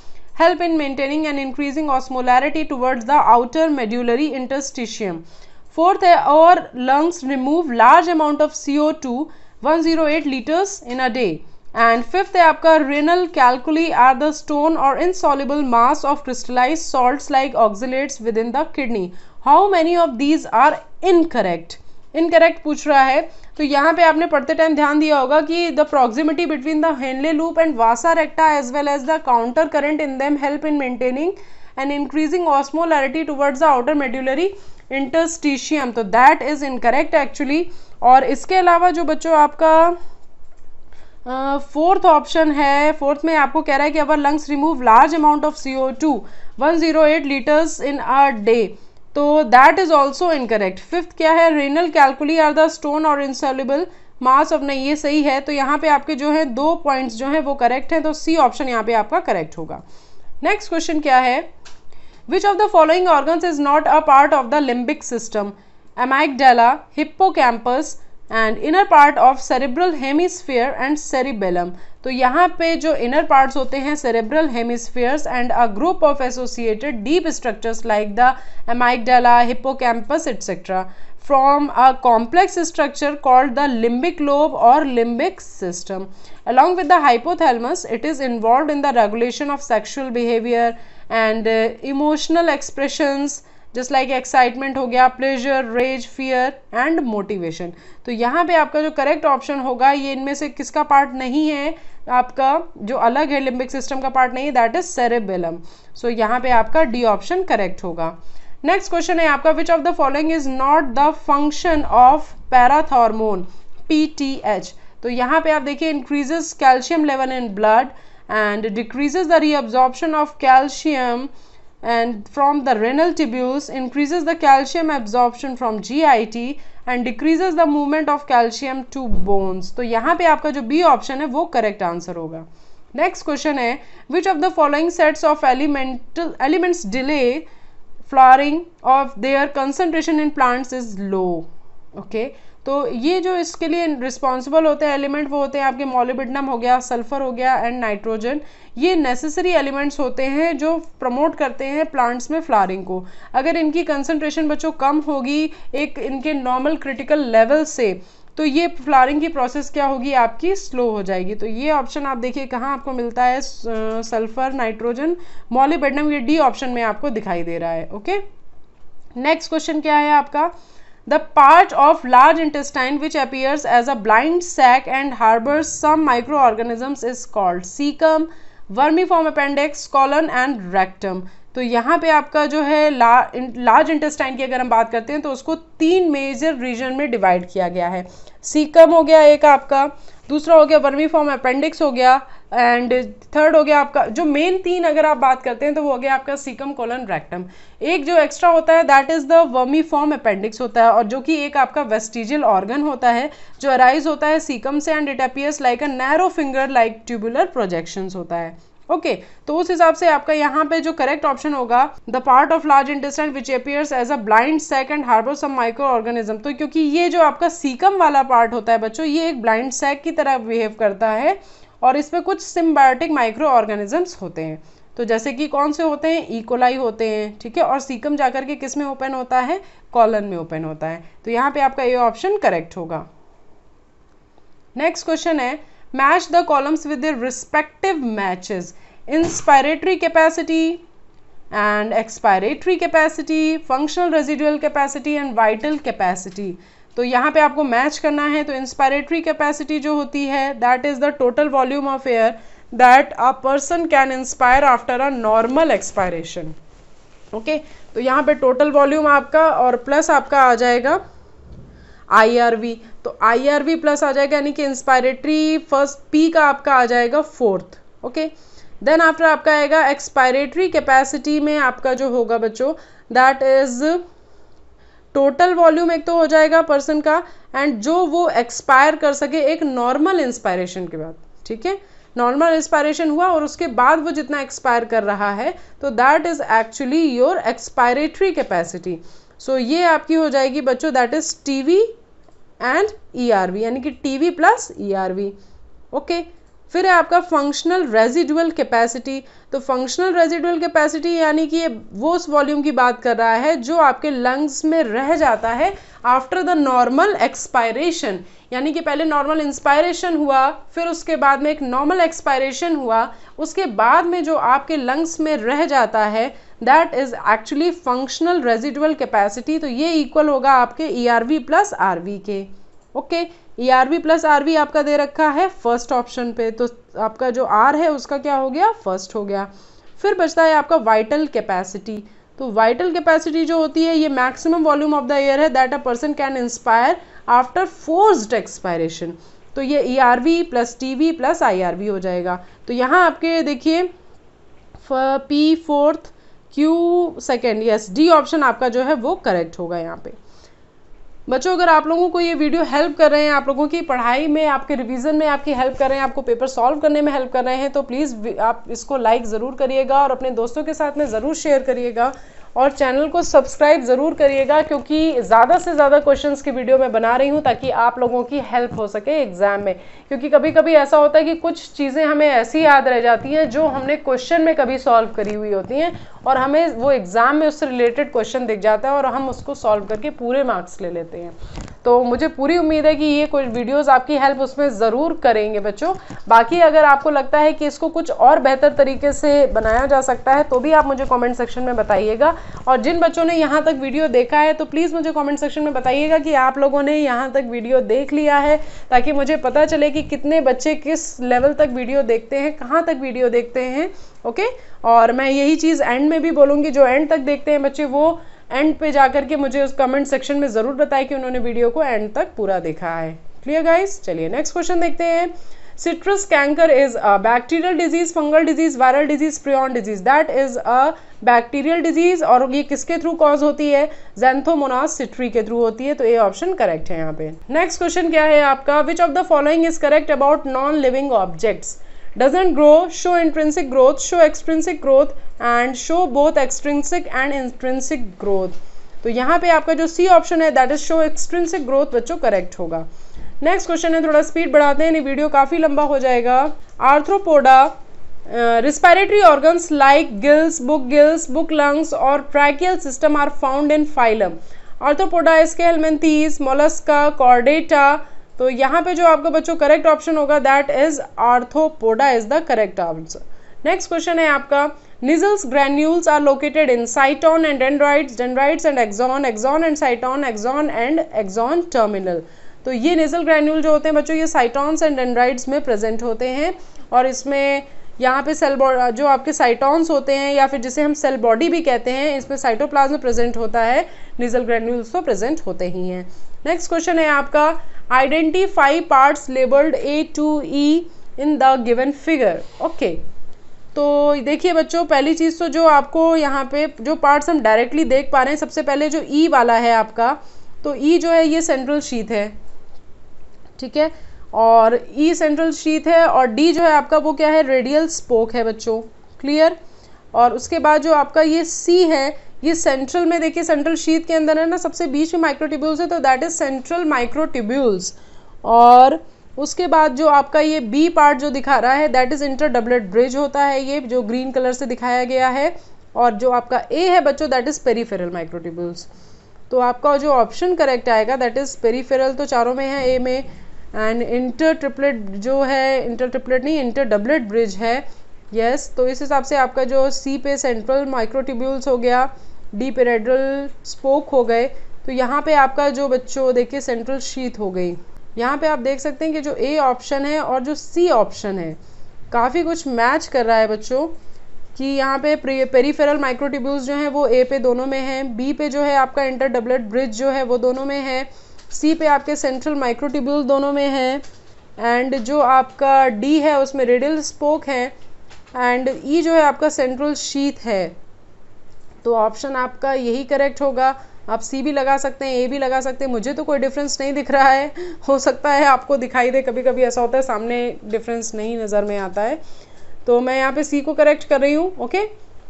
help in maintaining and increasing osmolarity towards the outer medullary interstitium. Fourth है our lungs remove large amount of CO2 108 liters in a day. And fifth है आपका renal calculi are the stone और insoluble mass of crystallise salt like oxalates within the kidney how many of these are incorrect incorrect पूछ रहा है तो यहाँ पे आपने पढ़ते टाइम ध्यान दिया होगा कि the proximity between the Henle loop and vasa recta as well as the counter current in them help in maintaining and increasing osmolarity towards the outer medullary interstitium तो दैट इज इनकरेक्ट एक्चुअली और इसके अलावा जो बच्चों आपका fourth option है fourth में आपको कह रहा है कि our lungs remove large amount of C O two one zero eight litres in a day तो that is also incorrect fifth क्या है renal calculi are the stone और इंसॉल्यूबल मास ऑफ नहीं ये सही है तो यहाँ पे आपके जो है दो पॉइंट्स जो हैं वो करेक्ट हैं तो सी ऑप्शन यहाँ पे आपका करेक्ट होगा नेक्स्ट क्वेश्चन क्या है which of the following organs is not a part of the limbic system amygdala hippocampus and inner part of cerebral hemisphere and cerebellum तो यहाँ पे जो इनर पार्ट्स होते हैं cerebral hemispheres and a group of associated deep structures like the hippocampus etcetera from a complex structure called the limbic lobe और limbic system along with the hypothalamus it is involve in the regulation of sexual behaviour and emotional expressions just like excitement हो गया pleasure rage fear and motivation तो यहाँ पे आपका जो correct option होगा ये इनमें से किसका पार्ट नहीं है आपका जो अलग है लिम्बिक सिस्टम का पार्ट नहीं है दैट इज सेरेबेलम सो यहाँ पे आपका डी ऑप्शन करेक्ट होगा नेक्स्ट क्वेश्चन है आपका which of the following is not the function of parathormone P T H तो यहाँ पे आप देखिए increases calcium level in blood and decreases the reabsorption of calcium and from the renal tubules increases the calcium absorption from GIT and decreases the movement of calcium to bones. तो यहाँ पे आपका जो B option है वो correct answer होगा Next question है which of the following sets of elemental elements delay flowering of their concentration in plants is low okay तो ये जो इसके लिए रिस्पॉन्सिबल होते हैं एलिमेंट वो होते हैं आपके मोलिबिडनम हो गया सल्फर हो गया एंड नाइट्रोजन ये नेसेसरी एलिमेंट्स होते हैं जो प्रमोट करते हैं प्लांट्स में फ्लावरिंग को अगर इनकी कंसनट्रेशन बच्चों कम होगी एक इनके नॉर्मल क्रिटिकल लेवल से तो ये फ्लावरिंग की प्रोसेस क्या होगी आपकी स्लो हो जाएगी तो ये ऑप्शन आप देखिए कहाँ आपको मिलता है सल्फर नाइट्रोजन मॉलिबेडनम ये डी ऑप्शन में आपको दिखाई दे रहा है ओके नेक्स्ट क्वेश्चन क्या है आपका the of large intestine which intestine as a blind a and harbour some micro some is called caecum vermi vermiform appendix colon and rectum तो यहाँ पे आपका जो है ला, लार्ज इंटेस्टाइन की अगर हम बात करते हैं तो उसको तीन मेजर रीजन में डिवाइड किया गया है सीकम हो गया एक आपका दूसरा हो गया वर्मीफॉर्म अपेंडिक्स हो गया एंड थर्ड हो गया आपका जो मेन तीन अगर आप बात करते हैं तो वो हो गया आपका सीकम कोलन रेक्टम एक जो एक्स्ट्रा होता है that is the vermiform appendix होता है और जो कि एक आपका वेस्टिजियल ऑर्गन होता है जो अराइज होता है सीकम से and it appears like a narrow finger like tubular projections होता है ओके okay, तो उस हिसाब से आपका यहाँ पे जो करेक्ट ऑप्शन होगा the part of large intestine which appears as a blind sac and harbour some microorganism तो क्योंकि ये जो आपका सीकम वाला पार्ट होता है बच्चों ये एक ब्लाइंड सेक की तरह बिहेव करता है और इसमें कुछ सिम्बायोटिक माइक्रो ऑर्गेनिजम्स होते हैं तो जैसे कि कौन से होते हैं इकोलाई e. होते हैं ठीक है और सीकम जाकर के किस में ओपन होता है कॉलन में ओपन होता है तो यहाँ पे आपका ये ऑप्शन करेक्ट होगा नेक्स्ट क्वेश्चन है match the columns with respective matches inspiratory capacity and expiratory capacity functional residual capacity and vital capacity तो यहाँ पे आपको मैच करना है तो इंस्पायरेटरी कैपेसिटी जो होती है that is the total volume of air that a person can inspire after a normal expiration okay तो यहाँ पे टोटल वॉल्यूम आपका और प्लस आपका आ जाएगा आई तो आई प्लस आ जाएगा यानी कि इंस्पायरेटरी फर्स्ट पी का आपका आ जाएगा फोर्थ ओके देन आफ्टर आपका आएगा एक्सपायरेटरी कैपेसिटी में आपका जो होगा बच्चों दैट इज़ टोटल वॉल्यूम एक तो हो जाएगा पर्सन का एंड जो वो एक्सपायर कर सके एक नॉर्मल इंस्पायरेशन के बाद ठीक है नॉर्मल इंस्पायरेशन हुआ और उसके बाद वो जितना एक्सपायर कर रहा है तो that is actually your expiratory capacity so ये आपकी हो जाएगी बच्चों that is T V and E R V यानी कि T V plus E R V okay फिर है आपका फंक्शनल रेजिडुअल कैपेसिटी तो फंक्शनल रेजिडुअल कैपेसिटी यानी कि ये वो उस वॉल्यूम की बात कर रहा है जो आपके लंग्स में रह जाता है आफ्टर द नॉर्मल एक्सपायरेशन यानी कि पहले नॉर्मल इंस्पायरेशन हुआ फिर उसके बाद में एक नॉर्मल एक्सपायरेशन हुआ उसके बाद में जो आपके लंग्स में रह जाता है that is actually functional residual capacity तो ये इक्वल होगा आपके E R V plus R V के okay okay? E R V plus R V आपका दे रखा है फर्स्ट ऑप्शन पे तो आपका जो आर है उसका क्या हो गया फर्स्ट हो गया फिर बचता है आपका वाइटल कैपेसिटी तो वाइटल कैपेसिटी जो होती है ये maximum volume of the air है that a person can inspire after forced expiration तो ये E R V plus T V plus I R V हो जाएगा तो यहाँ आपके देखिए P fourth Q second yes D option आपका जो है वो करेक्ट होगा यहाँ पे बच्चों अगर आप लोगों को ये वीडियो हेल्प कर रहे हैं आप लोगों की पढ़ाई में आपके रिवीजन में आपकी हेल्प कर रहे हैं आपको पेपर सॉल्व करने में हेल्प कर रहे हैं तो प्लीज़ आप इसको लाइक ज़रूर करिएगा और अपने दोस्तों के साथ में ज़रूर शेयर करिएगा और चैनल को सब्सक्राइब ज़रूर करिएगा क्योंकि ज़्यादा से ज़्यादा क्वेश्चन की वीडियो मैं बना रही हूँ ताकि आप लोगों की हेल्प हो सके एग्ज़ाम में क्योंकि कभी कभी ऐसा होता है कि कुछ चीज़ें हमें ऐसी याद रह जाती हैं जो हमने क्वेश्चन में कभी सॉल्व करी हुई होती हैं और हमें वो एग्ज़ाम में उससे रिलेटेड क्वेश्चन दिख जाता है और हम उसको सॉल्व करके पूरे मार्क्स ले लेते हैं तो मुझे पूरी उम्मीद है कि ये कुछ वीडियोस आपकी हेल्प उसमें ज़रूर करेंगे बच्चों बाकी अगर आपको लगता है कि इसको कुछ और बेहतर तरीके से बनाया जा सकता है तो भी आप मुझे कमेंट सेक्शन में बताइएगा और जिन बच्चों ने यहाँ तक वीडियो देखा है तो प्लीज़ मुझे कमेंट सेक्शन में बताइएगा कि आप लोगों ने यहाँ तक वीडियो देख लिया है ताकि मुझे पता चले कि कितने बच्चे किस लेवल तक वीडियो देखते हैं कहाँ तक वीडियो देखते हैं ओके और मैं यही चीज़ एंड में भी बोलूँगी जो एंड तक देखते हैं बच्चे वो एंड पे जाकर के मुझे उस कमेंट सेक्शन में ज़रूर बताएं कि उन्होंने वीडियो को एंड तक पूरा देखा है क्लियर गाइस चलिए नेक्स्ट क्वेश्चन देखते हैं citrus canker is a bacterial disease fungal disease viral disease prion disease that is a bacterial disease और ये किसके थ्रू कॉज होती है जेंथोमोनास सिट्री के थ्रू होती है तो ये ऑप्शन करेक्ट है यहाँ पे नेक्स्ट क्वेश्चन क्या है आपका which of the following is correct about non living objects doesn't grow show intrinsic growth show extrinsic growth and show both extrinsic and intrinsic growth तो यहाँ पे आपका जो सी ऑप्शन है that is show extrinsic growth बच्चों correct होगा next question है थोड़ा स्पीड बढ़ाते हैं वीडियो काफ़ी लंबा हो जाएगा Arthropoda respiratory organs like gills book gills book lungs और tracheal system are found in phylum Arthropoda Aschelminthes Mollusca Chordata तो यहाँ पे जो आपका बच्चों करेक्ट ऑप्शन होगा that is Arthropoda is the correct answer next question है आपका Nissl's granules are located in cyton and dendrites dendrites and axon axon and cyton axon and axon terminal तो ये निजल ग्रैन्यूल जो होते हैं बच्चों ये साइटॉन्स एंड डेंड्राइड्स में प्रेजेंट होते हैं और इसमें यहाँ पे सेल बॉडी जो आपके साइटॉन्स होते हैं या फिर जिसे हम सेल बॉडी भी कहते हैं इसमें साइटोप्लाज्म प्रेजेंट होता है निजल ग्रेन्यूल्स तो प्रेजेंट होते ही हैं नेक्स्ट क्वेश्चन है आपका identify parts labeled A to E in the given figure. Okay. तो देखिए बच्चों पहली चीज़ तो जो आपको यहाँ पे जो पार्ट्स हम डायरेक्टली देख पा रहे हैं सबसे पहले जो ई e वाला है आपका तो ई e जो है ये सेंट्रल शीत है ठीक है और ई सेंट्रल शीत है और डी जो है आपका वो क्या है रेडियल स्पोक है बच्चों क्लियर और उसके बाद जो आपका ये सी है ये सेंट्रल में देखिए सेंट्रल शीत के अंदर है ना सबसे बीच में माइक्रोटिब्यूल्स है तो दैट इज सेंट्रल माइक्रोटिब्यूल्स और उसके बाद जो आपका ये बी पार्ट जो दिखा रहा है that is inter doublet bridge होता है ये जो ग्रीन कलर से दिखाया गया है और जो आपका ए है बच्चों दैट इज़ पेरीफेरल माइक्रोटिब्यूल्स तो आपका जो ऑप्शन करेक्ट आएगा दैट इज़ पेरीफेरल तो चारों में है ए में एंड इंटर ट्रिपलेट जो है इंटर ट्रिपलेट नहीं इंटर डबलेट ब्रिज है यस yes, तो इस हिसाब से आपका जो सी पे सेंट्रल माइक्रोटिब्यूल्स हो गया डी पेरेड्रल स्पोक हो गए तो यहाँ पे आपका जो बच्चों देखिए सेंट्रल शीत हो गई यहाँ पे आप देख सकते हैं कि जो ए ऑप्शन है और जो सी ऑप्शन है काफ़ी कुछ मैच कर रहा है बच्चों कि यहाँ पे पेरीफेरल माइक्रोटिब्यूल्स जो हैं वो ए पे दोनों में हैं बी पे जो है आपका इंटर डबलेट ब्रिज जो है वो दोनों में है सी पे आपके सेंट्रल माइक्रोटिब्यूल दोनों में हैं एंड जो आपका डी है उसमें रेडियल स्पोक है एंड ई e जो है आपका सेंट्रल शीत है तो ऑप्शन आपका यही करेक्ट होगा आप सी भी लगा सकते हैं ए भी लगा सकते हैं मुझे तो कोई डिफरेंस नहीं दिख रहा है हो सकता है आपको दिखाई दे कभी कभी ऐसा होता है सामने डिफरेंस नहीं नज़र में आता है तो मैं यहाँ पे सी को करेक्ट कर रही हूँ ओके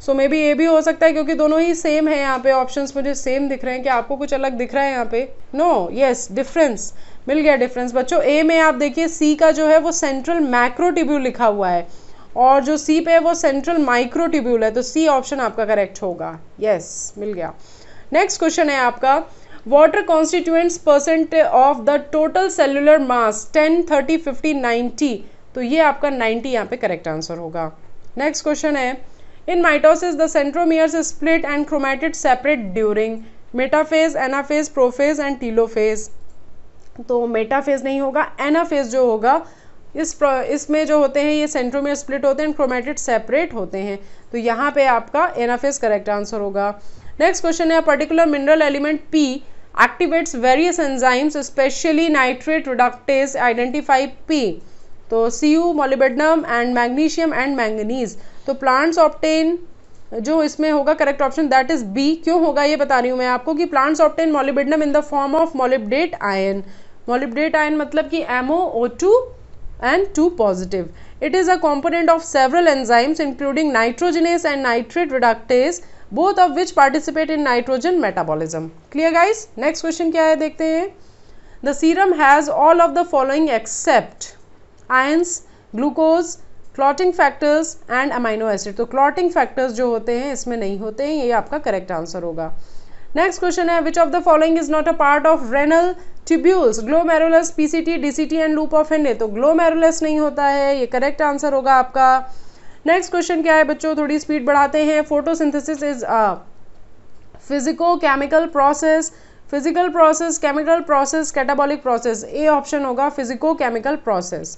सो मे बी ए भी हो सकता है क्योंकि दोनों ही सेम है यहाँ पे ऑप्शंस मुझे सेम दिख रहे हैं कि आपको कुछ अलग दिख रहा है यहाँ पे नो यस डिफरेंस मिल गया डिफरेंस बच्चों ए में आप देखिए सी का जो है वो सेंट्रल मैक्रोटिब्यू लिखा हुआ है और जो सी पे है वो सेंट्रल माइक्रोट्यूब्यूल है तो सी ऑप्शन आपका करेक्ट होगा यस मिल गया नेक्स्ट क्वेश्चन है आपका water constituents percent of the total cellular mass ten thirty fifty ninety तो ये आपका नाइन्टी यहाँ पे करेक्ट आंसर होगा नेक्स्ट क्वेश्चन है in mitosis the centromeres split and chromatid separate during metaphase anaphase prophase and telophase तो metaphase नहीं होगा एनाफेज जो होगा इस इसमें जो होते हैं ये में स्प्लिट होते हैं क्रोमेटिड सेपरेट होते हैं तो यहाँ पे आपका एनाफेस करेक्ट आंसर होगा नेक्स्ट क्वेश्चन है particular mineral element P activates various enzymes especially nitrate reductase identify P तो C U molybdenum and magnesium and manganese तो प्लांट्स ऑप्टेन जो इसमें होगा correct option that is B क्यों होगा ये बता रही हूँ मैं आपको कि plants obtain molybdenum in the form of molybdate ion molybdate ion मतलब कि MO O two and two positive. It is a component of several enzymes including nitrogenase and nitrate reductase both of which participate in nitrogen metabolism. Clear guys? Next question kya hai dekhte hain The serum has all of the following except ions, glucose, clotting factors and amino acid तो clotting factors जो होते हैं इसमें नहीं होते हैं ये आपका करेक्ट आंसर होगा नेक्स्ट क्वेश्चन है which of the following is not a part of renal tubules glomerulus PCT DCT and loop of Henle तो ग्लोमेरुलस नहीं होता है ये करेक्ट आंसर होगा आपका नेक्स्ट क्वेश्चन क्या है बच्चों थोड़ी स्पीड बढ़ाते हैं photosynthesis is a physico chemical process physical process chemical process catabolic process A option होगा physico chemical process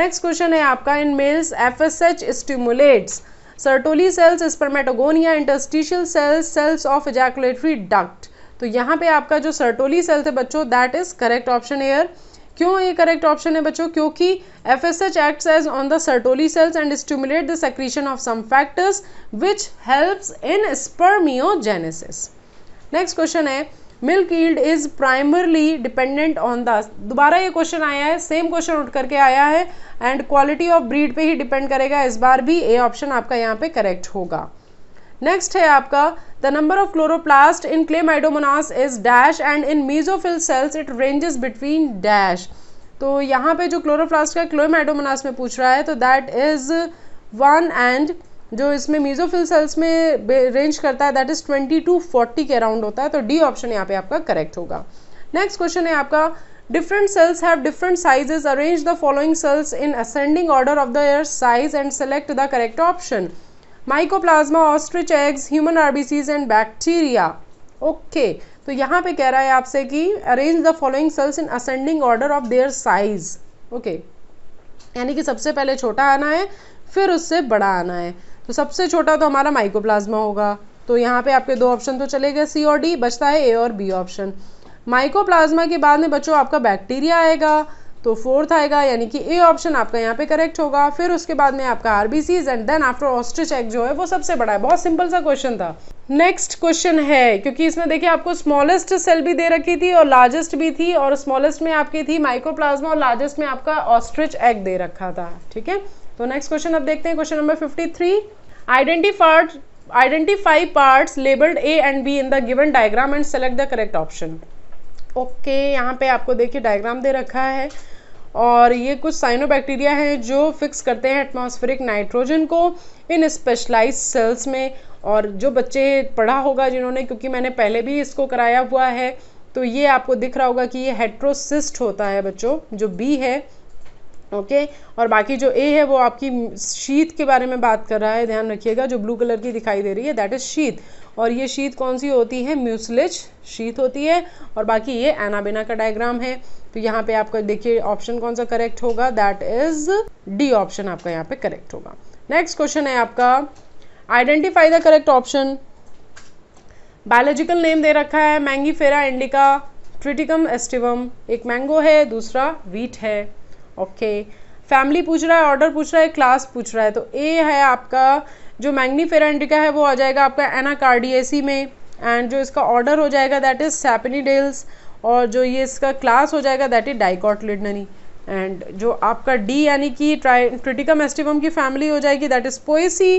next question है आपका in males F S H stimulates Sertoli cells spermatogonia interstitial cells cells of ejaculatory duct तो यहाँ पे आपका जो Sertoli cell थे बच्चों that is correct option here क्यों ये करेक्ट ऑप्शन है बच्चों क्योंकि F S H act as on the Sertoli cells and stimulate the secretion of some factors which helps in spermiogenesis next question है milk yield is primarily dependent on the दोबारा ये question आया है same question उठ करके आया है and quality of breed पे ही डिपेंड करेगा इस बार भी ए ऑप्शन आपका यहाँ पे करेक्ट होगा नेक्स्ट है आपका the number of chloroplast in chlamydomonas is dash and in mesophyll cells it ranges between dash तो यहाँ पे जो क्लोरोप्लास्ट का क्लोमाइडोमोनास में पूछ रहा है तो दैट इज वन एंड जो इसमें मीजोफिल सेल्स में रेंज करता है that is twenty to forty के अराउंड होता है तो डी ऑप्शन यहाँ पे आपका करेक्ट होगा नेक्स्ट क्वेश्चन है आपका different cells have different sizes arrange the following cells in ascending order of the their size and select the correct option mycoplasma ostrich eggs human RBCs and bacteria okay तो यहाँ पे कह रहा है आपसे कि arrange the following cells in ascending order of their size okay यानी कि सबसे पहले छोटा आना है फिर उससे बड़ा आना है तो सबसे छोटा तो हमारा माइकोप्लाज्मा होगा तो यहाँ पे आपके दो ऑप्शन तो चले गए सी और डी बचता है ए और बी ऑप्शन माइकोप्लाज्मा के बाद में बच्चों आपका बैक्टीरिया आएगा तो फोर्थ आएगा यानी कि ए ऑप्शन आपका यहाँ पे करेक्ट होगा फिर उसके बाद में आपका RBCs and then after ostrich egg जो है वो सबसे बड़ा है बहुत सिंपल सा क्वेश्चन था नेक्स्ट क्वेश्चन है क्योंकि इसमें देखिए आपको स्मॉलेस्ट सेल भी दे रखी थी और लार्जेस्ट भी थी और स्मॉलेस्ट में आपकी थी माइक्रोप्लाज्मा और लार्जेस्ट में आपका ऑस्ट्रिच एग दे रखा था ठीक है तो नेक्स्ट क्वेश्चन अब देखते हैं question number fifty three identified identify part labelled A and B in the given diagram and select the correct option okay यहाँ पे आपको देखिए डायग्राम दे रखा है और ये कुछ साइनोबैक्टीरिया है जो फिक्स करते हैं एटमॉस्फेरिक नाइट्रोजन को इन स्पेशलाइज सेल्स में और जो बच्चे पढ़ा होगा जिन्होंने क्योंकि मैंने पहले भी इसको कराया हुआ है तो ये आपको दिख रहा होगा कि ये हेट्रोसिस्ट होता है बच्चों जो बी है ओके और बाकी जो ए है वो आपकी शीत के बारे में बात कर रहा है ध्यान रखिएगा जो ब्लू कलर की दिखाई दे रही है दैट इज़ शीत और ये शीत कौन सी होती है म्यूसलिच शीत होती है और बाकी ये एनाबेना का डायग्राम है तो यहाँ पे आपका देखिए ऑप्शन कौन सा करेक्ट होगा दैट इज डी ऑप्शन आपका यहाँ पे करेक्ट होगा नेक्स्ट क्वेश्चन है आपका identify the correct option biological name दे रखा है mangifera indica triticum aestivum एक मैंगो है दूसरा वीट है ओके फैमिली पूछ रहा है ऑर्डर पूछ रहा है क्लास पूछ रहा है तो ए है आपका जो मैग्नीफेरा इंडिका है वो आ जाएगा आपका एनाकार्डिएसी में एंड जो इसका ऑर्डर हो जाएगा दैट इज़ सैपनीडेल्स और जो ये इसका क्लास हो जाएगा दैट इज डाइकॉटलिडनी एंड जो आपका डी यानी कि ट्राई ट्रिटिकम एस्टिवम की फैमिली हो जाएगी दैट इज़ पोएसी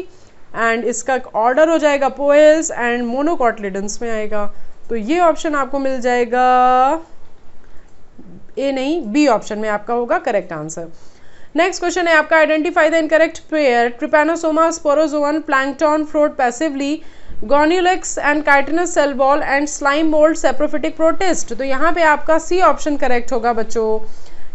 एंड इसका ऑर्डर हो जाएगा पोएस एंड मोनोकॉटलिडन्स में आएगा तो ये ऑप्शन आपको मिल जाएगा ए नहीं बी ऑप्शन में आपका होगा करेक्ट आंसर नेक्स्ट क्वेश्चन है आपका identify the incorrect pair trypanosoma sporozoan plankton float passively gonyaulax and chitinous cell wall and slime mould saprophytic protist तो यहाँ पे आपका सी ऑप्शन करेक्ट होगा बच्चों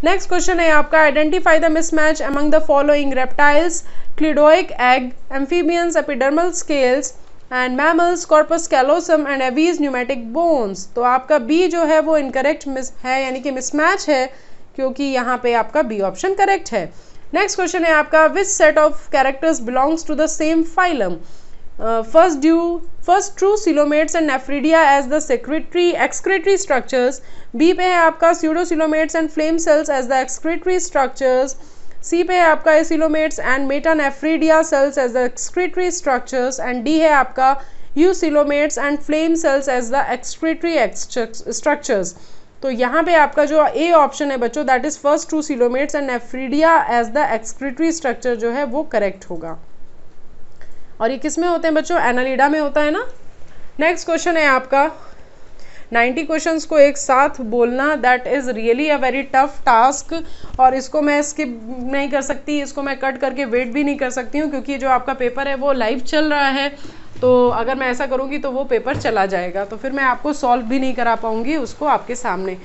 नेक्स्ट क्वेश्चन है आपका identify the mismatch among the following reptiles cleidoic egg amphibians epidermal scales and mammals corpus callosum and aves pneumatic bones तो आपका बी जो है वो इनकरेक्ट मिस है यानी कि मिसमैच है क्योंकि यहाँ पे आपका बी ऑप्शन करेक्ट है नेक्स्ट क्वेश्चन है आपका which set of characters belongs to the same phylum first due first true coelomates and nephridia as the secretory excretory structures B पे है आपका pseudocoelomates and flame cells as the excretory structures C पे है आपका acoelomates and metanephridia cells as the excretory structures and D है आपका eucoelomates and flame cells as the excretory structures तो यहाँ पे आपका जो ए ऑप्शन है बच्चों that is first true coelomates and nephridia as the excretory structure जो है वो करेक्ट होगा और ये किस में होते हैं बच्चों एनालिडा में होता है ना नेक्स्ट क्वेश्चन है आपका 90 क्वेश्चंस को एक साथ बोलना that is really a very tough task और इसको मैं स्किप नहीं कर सकती इसको मैं कट करके वेट भी नहीं कर सकती हूँ क्योंकि जो आपका पेपर है वो लाइव चल रहा है तो अगर मैं ऐसा करूँगी तो वो पेपर चला जाएगा तो फिर मैं आपको सॉल्व भी नहीं करा पाऊँगी उसको आपके सामने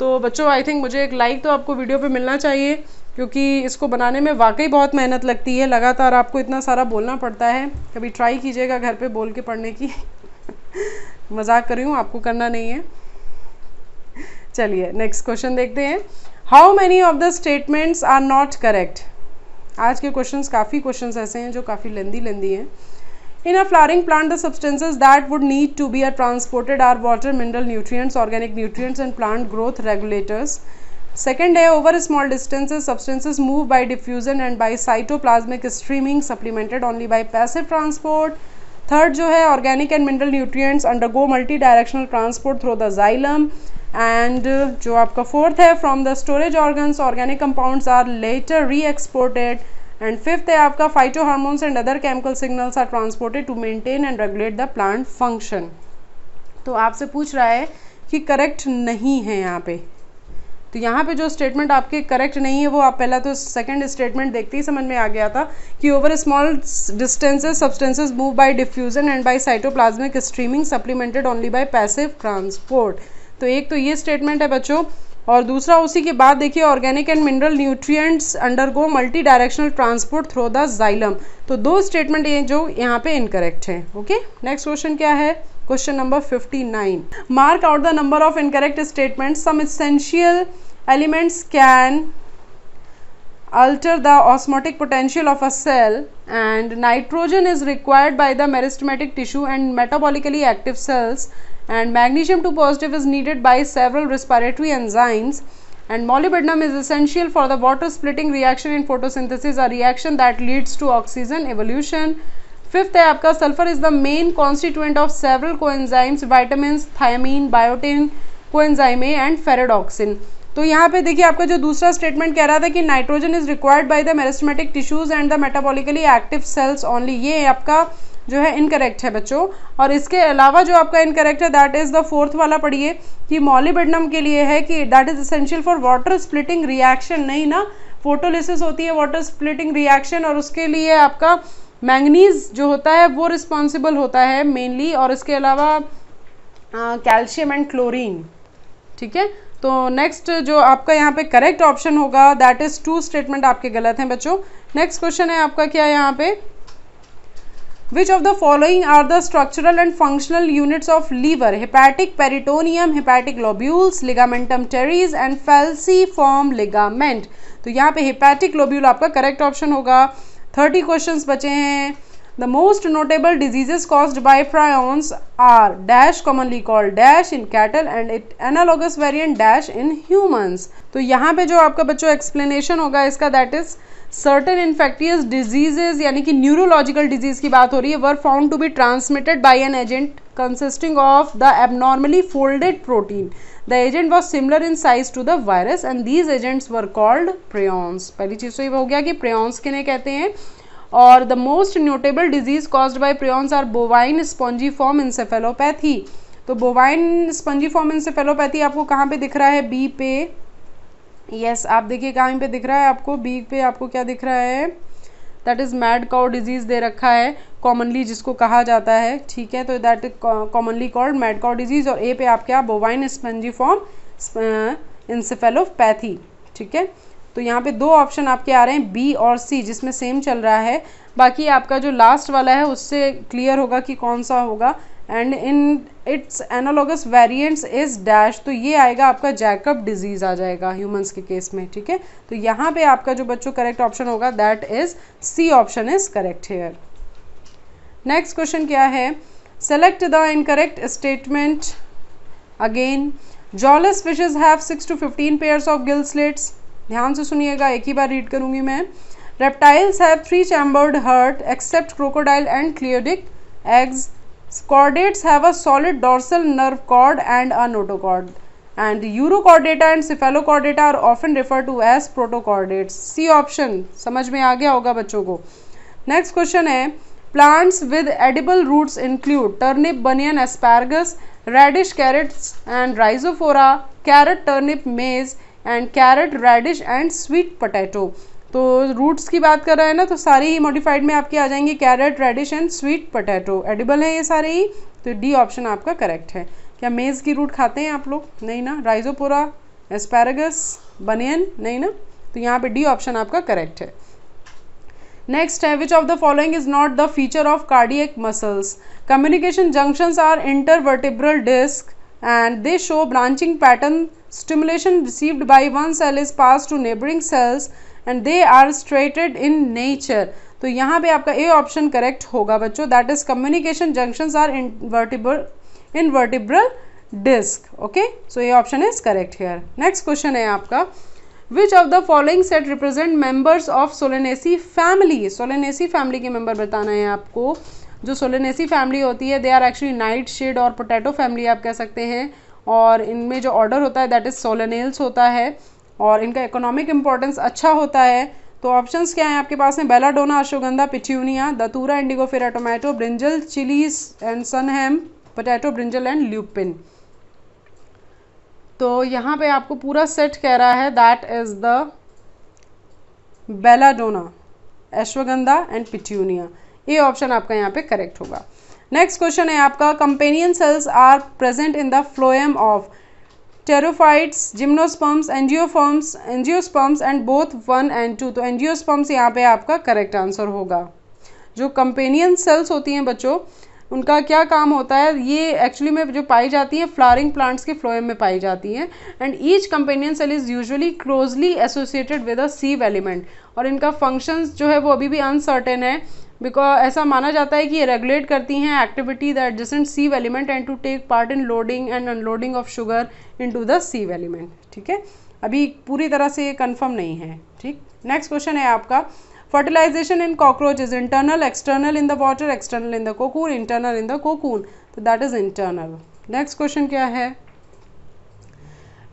तो बच्चों आई थिंक मुझे एक लाइक तो आपको वीडियो पर मिलना चाहिए क्योंकि इसको बनाने में वाकई बहुत मेहनत लगती है लगातार आपको इतना सारा बोलना पड़ता है कभी ट्राई कीजिएगा घर पे बोल के पढ़ने की (laughs) मजाक कर रही हूँ आपको करना नहीं है चलिए नेक्स्ट क्वेश्चन देखते हैं how many of the statements are not correct आज के क्वेश्चन काफ़ी क्वेश्चन ऐसे हैं जो काफ़ी लेंदी लेंदी हैं in a flowering plant the substances that would need to be are transported are water mineral nutrients organic nutrients and plant growth regulators second है over small distances substances move by diffusion and by cytoplasmic streaming supplemented only by passive transport third जो है organic and mineral nutrients go multi directional transport through the xylem and जो आपका fourth है from the storage organs organic compounds are later reexported and fifth है आपका phytohormones and other chemical signals are transported to maintain and regulate the plant function तो आपसे पूछ रहा है कि करेक्ट नहीं है यहाँ पे तो यहाँ पे जो स्टेटमेंट आपके करेक्ट नहीं है वो आप पहला तो सेकंड स्टेटमेंट देखते ही समझ में आ गया था कि over small distances substances move by diffusion and by cytoplasmic streaming supplemented only by passive transport तो एक तो ये स्टेटमेंट है बच्चों और दूसरा उसी के बाद देखिए organic and mineral nutrients go multi directional transport through the xylem तो दो स्टेटमेंट ये जो यहाँ पे इनकरेक्ट है ओके नेक्स्ट क्वेश्चन क्या है Question number 59. Mark out the number of incorrect statements. Some essential elements can alter the osmotic potential of a cell and nitrogen is required by the meristematic tissue and metabolically active cells and magnesium 2 positive is needed by several respiratory enzymes and molybdenum is essential for the water splitting reaction in photosynthesis a reaction that leads to oxygen evolution fifth है आपका sulphur is the main constituent of several coenzymes vitamins thiamine biotin coenzyme A and ferredoxin तो यहाँ पे देखिए आपका जो दूसरा statement कह रहा था कि nitrogen is required by the meristematic tissues and the metabolically active cells only ये आपका जो है इनकरेक्ट है बच्चों और इसके अलावा जो आपका इनकरेक्ट है दैट इज़ द फोर्थ वाला पढ़िए कि मॉलीबेडनम के लिए है कि that is essential for water splitting reaction नहीं ना फोटोलिसिस होती है वाटर स्प्लिटिंग रिएक्शन और उसके लिए आपका मैंगनीज जो होता है वो रिस्पॉन्सिबल होता है मेनली और इसके अलावा कैल्शियम एंड क्लोरीन ठीक है तो नेक्स्ट जो आपका यहाँ पे करेक्ट ऑप्शन होगा दैट इज टू स्टेटमेंट आपके गलत हैं बच्चों नेक्स्ट क्वेश्चन है आपका क्या यहाँ पे which of the following are the structural and functional units of liver hepatic peritoneum hepatic lobules ligamentum teres and falciform ligament तो यहाँ पे हिपैटिक लोब्यूल आपका करेक्ट ऑप्शन होगा थर्टी क्वेश्चन बचे हैं the most notable diseases caused by prions are dash commonly called dash in cattle and it analogous variant dash in humans तो यहाँ पे जो आपका बच्चों एक्सप्लेनेशन होगा इसका that is certain infectious diseases यानी कि न्यूरोलॉजिकल डिजीज की बात हो रही है were found to be transmitted by an agent consisting of the abnormally folded protein the agent was similar in size to the virus and these agents were called prions पहली चीज़ तो ये हो गया कि के किन्हें कहते हैं और the most notable disease cause by prions are bovine spongiform encephalopathy तो बोवाइन फॉर्म इंसेफेलोपैथी आपको कहाँ पे दिख रहा है बी पे यस yes, आप देखिए कहाँ पे दिख रहा है आपको बी पे आपको क्या दिख रहा है that is mad cow disease दे रखा है कॉमनली जिसको कहा जाता है ठीक है तो that commonly called mad cow disease और ए पे आप क्या बोवाइन स्पंजी फॉर्म इंसेफेलोपैथी ठीक है तो यहाँ पे दो ऑप्शन आपके आ रहे हैं बी और सी जिसमें सेम चल रहा है बाकी आपका जो लास्ट वाला है उससे क्लियर होगा कि कौन सा होगा and in its analogous variants is dash तो ये आएगा आपका जैकअप डिजीज़ आ जाएगा ह्यूमंस के केस में ठीक है तो यहाँ पे आपका जो बच्चों करेक्ट ऑप्शन होगा that is C option is correct here next question क्या है select the incorrect statement again jawless fishes have six to fifteen pairs of gill slits ध्यान से सुनिएगा एक ही बार रीड करूंगी मैं reptiles have three chambered heart except crocodile and cleidoic eggs Chordates have a solid dorsal nerve cord and a notochord. And urochordata and cephalochordata are often referred to as protochordates. C option समझ में आ गया होगा बच्चों को next question है plants with edible roots include turnip onion asparagus radish carrots and rhizophora carrot turnip maize and carrot radish and sweet potato तो roots की बात कर रहे हैं ना तो सारे ही मॉडिफाइड में आपके आ जाएंगे carrot radish and sweet potato edible है ये सारे ही तो डी ऑप्शन आपका करेक्ट है क्या मेज़ की रूट खाते हैं आप लोग नहीं ना राइजोपोरा एस्पैरागस बनियन नहीं ना तो यहाँ पे डी ऑप्शन आपका करेक्ट है नेक्स्ट है which of the following is not the feature of cardiac muscles communication junctions are intervertebral disc and they show branching pattern stimulation received by one cell is pass to neighbouring cells and they are striated in nature तो यहाँ पे आपका A option correct होगा बच्चों that is communication junctions are invertible intervertebral disc okay so ये option is correct here next question है आपका which of the following set represent members of solanaceae family solanaceae family के member बताना है आपको जो सोलेनेसी फैमिली होती है they are actually nightshade और पोटैटो फैमिली आप कह सकते हैं और इनमें जो ऑर्डर होता है दैट इज सोलेनेल्स होता है और इनका इकोनॉमिक इंपॉर्टेंस अच्छा होता है तो ऑप्शंस क्या हैं आपके पास में belladonna ashwagandha petunia datura indigofera tomato brinjal chillies and sunhemp potato brinjal and lupin तो यहाँ पे आपको पूरा सेट कह रहा है that is the belladonna ashwagandha and petunia ये ऑप्शन आपका यहाँ पे करेक्ट होगा नेक्स्ट क्वेश्चन है आपका companion cells are present in the phloem of pteridophytes gymnosperms angiosperms angiosperms and both one and two तो एनजियोस्पम्स यहाँ पे आपका करेक्ट आंसर होगा जो कंपेनियन सेल्स होती हैं बच्चों उनका क्या काम होता है ये एक्चुअली में जो पाई जाती हैं फ्लॉरिंग प्लांट्स के फ्लोएम में पाई जाती हैं and each companion cell is usually closely associated with a sieve element और इनका फंक्शंस जो है वो अभी भी अनसर्टेन है बिकॉज ऐसा माना जाता है कि ये रेगुलेट करती हैं activity that adjacent sieve element and to take part in loading and unloading of sugar into the sieve element ठीक है अभी पूरी तरह से ये कन्फर्म नहीं है ठीक नेक्स्ट क्वेश्चन है आपका fertilization in cockroach is internal external in the water external in the cocoon internal in the cocoon तो that is internal next question क्या है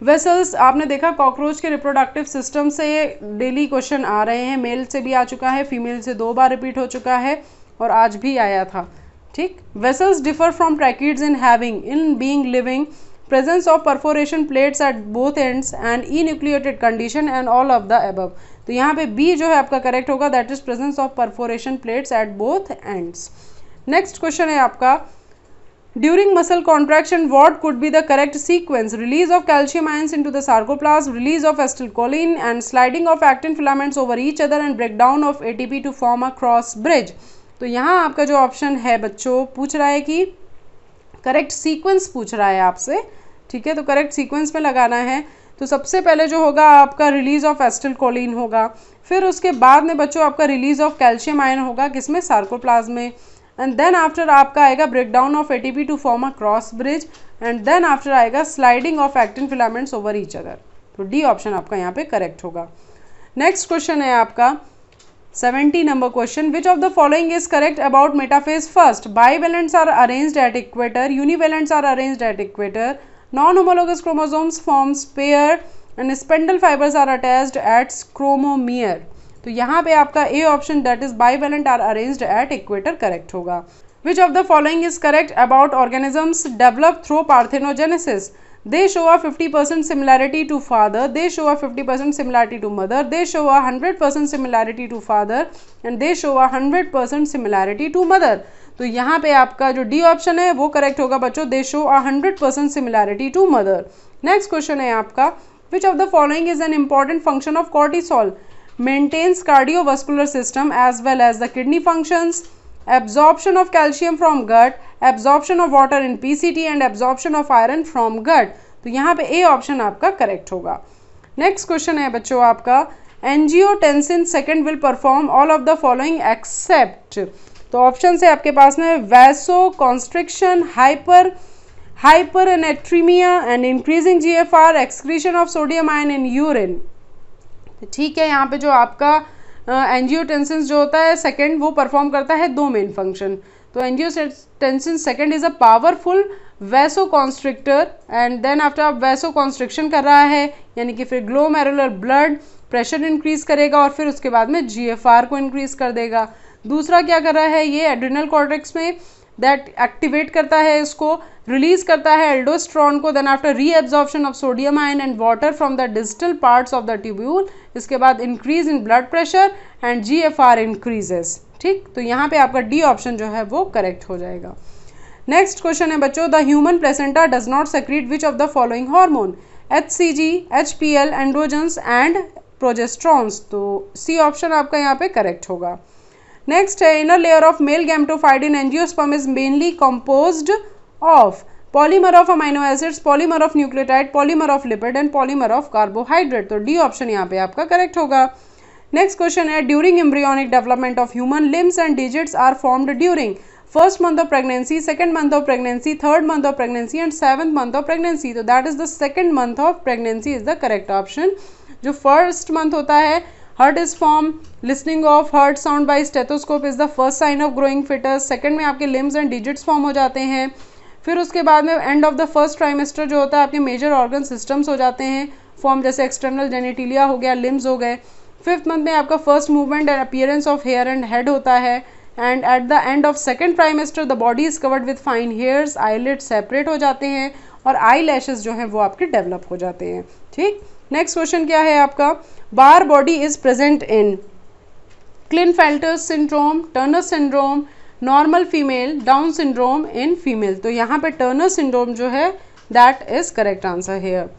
वेसल्स आपने देखा कॉकरोच के रिप्रोडक्टिव सिस्टम से डेली क्वेश्चन आ रहे हैं मेल से भी आ चुका है फीमेल से दो बार रिपीट हो चुका है और आज भी आया था ठीक vessels differ from tracheids in having in being living presence of perforation plates at both ends and enucleated condition and all of the above तो यहाँ पे बी जो है आपका करेक्ट होगा that is presence of perforation plates at both ends next question है आपका during muscle contraction what could be the correct sequence release of calcium ion into the sarcoplasm release of एस्टिलकोलिन and sliding of actin filaments over each other and break down of A T P to form a cross bridge तो यहाँ आपका जो option है बच्चों पूछ रहा है कि करेक्ट सीक्वेंस पूछ रहा है आपसे ठीक है तो करेक्ट सीक्वेंस में लगाना है तो सबसे पहले जो होगा आपका रिलीज ऑफ एस्टिलकोलिन होगा फिर उसके बाद में बच्चों आपका रिलीज ऑफ कैल्शियम आयन होगा किसमें सार्कोप्लाज में एंड देन आफ्टर आपका आएगा breakdown of ATP to form a cross bridge and then after आएगा sliding of actin filaments over each other तो डी ऑप्शन आपका यहाँ पे करेक्ट होगा नेक्स्ट क्वेश्चन है आपका seventy number question which of the following is correct about metaphase first bivalents are arrange at equator univalents are arrange at equator non homologous chromosomes forms pair and spindle fibres are attached at chromomere तो यहाँ पे आपका A option that is bi bivalent are arrange at equator correct होगा which of the following is correct about organisms develop through parthenogenesis they show a 50% similarity to father they show a 50% similarity to mother they show a 100% similarity to father and they show a 100% similarity to mother तो यहाँ पे आपका जो D option है वो correct होगा बच्चों they show a hundred percent similarity to mother next question है आपका which of the following is an important function of cortisol maintains cardio vascular system as well as the kidney function kidney of calcium from gut from of water in P C T and absorption of iron from gut तो यहाँ पे A option आपका correct होगा next question है बच्चों आपका angiotensin second will perform all of the following except तो option है आपके पास में vaso constriction hyper hypernatremia and increasing GFR excretion of sodium ion in urine ठीक है यहाँ पे जो आपका एनजियोटेंसिन जो होता है सेकेंड वो परफॉर्म करता है दो मेन फंक्शन तो tensin second is a powerful vaso constrictor and then after आप वैसो कॉन्स्ट्रिक्शन कर रहा है यानी कि फिर ग्लोमेरुलर ब्लड प्रेशर इंक्रीज करेगा और फिर उसके बाद में जी को इंक्रीज कर देगा दूसरा क्या कर रहा है ये एड्रिनल कॉर्टेक्स में दैट एक्टिवेट करता है इसको रिलीज करता है एल्डोस्ट्रॉन को then after reabsorption of sodium ion and water from the distal parts of the tubule इसके बाद increase in blood pressure and G F R increases ठीक तो यहाँ पे आपका डी ऑप्शन जो है वो करेक्ट हो जाएगा नेक्स्ट क्वेश्चन है बच्चों the human placenta does not secrete which of the following hormone H C G H P L androgens and progesterones तो सी ऑप्शन आपका यहाँ पे करेक्ट होगा नेक्स्ट है inner layer of male gametophyte in angiosperm is mainly composed of polymer of amino acids polymer of nucleotide polymer of lipid and polymer of carbohydrate तो D option यहाँ पे आपका correct होगा नेक्स्ट क्वेश्चन है during embryonic development of human limbs and digits are formed during first month of pregnancy second month of pregnancy third month of pregnancy and seventh month of pregnancy तो that is the second month of pregnancy is the correct option जो first month होता है heart is form listening of heart sound by stethoscope is the first sign of growing foetus second में आपके limbs and digits form हो जाते हैं फिर उसके बाद में end of the first trimester जो होता है आपके मेजर ऑर्गन सिस्टम्स हो जाते हैं फॉर्म जैसे एक्सटर्नल जेनेटिलिया हो गया लिम्स हो गए फिफ्थ मंथ में आपका first movement and appearance of hair and head होता है and at the end of second trimester the body is covered with fine hairs eyelids separate हो जाते हैं और आई लैशेज जो हैं वो आपके डेवलप हो जाते हैं ठीक नेक्स्ट क्वेश्चन क्या है आपका Barr body is present in Klinefelter's syndrome Turner syndrome normal female Down syndrome in female तो यहाँ पे टर्नर सिंड्रोम जो है that is correct answer here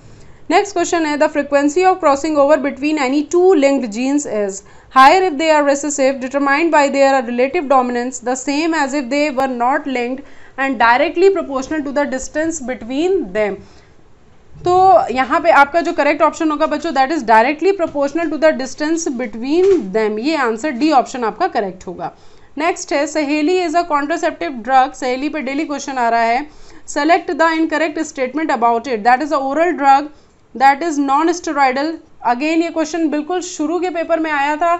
next question है the frequency of crossing over between any two linked genes is higher if they are recessive determined by their are relative dominance the same as if they were not linked and directly proportional to the distance between them तो यहाँ पे आपका जो correct option होगा बच्चों that is directly proportional to the distance between them ये answer D option आपका correct होगा नेक्स्ट है Saheli is a contraceptive drug सहेली पे डेली क्वेश्चन आ रहा है select the incorrect statement about it that is a oral drug that is non steroidal again ये क्वेश्चन बिल्कुल शुरू के पेपर में आया था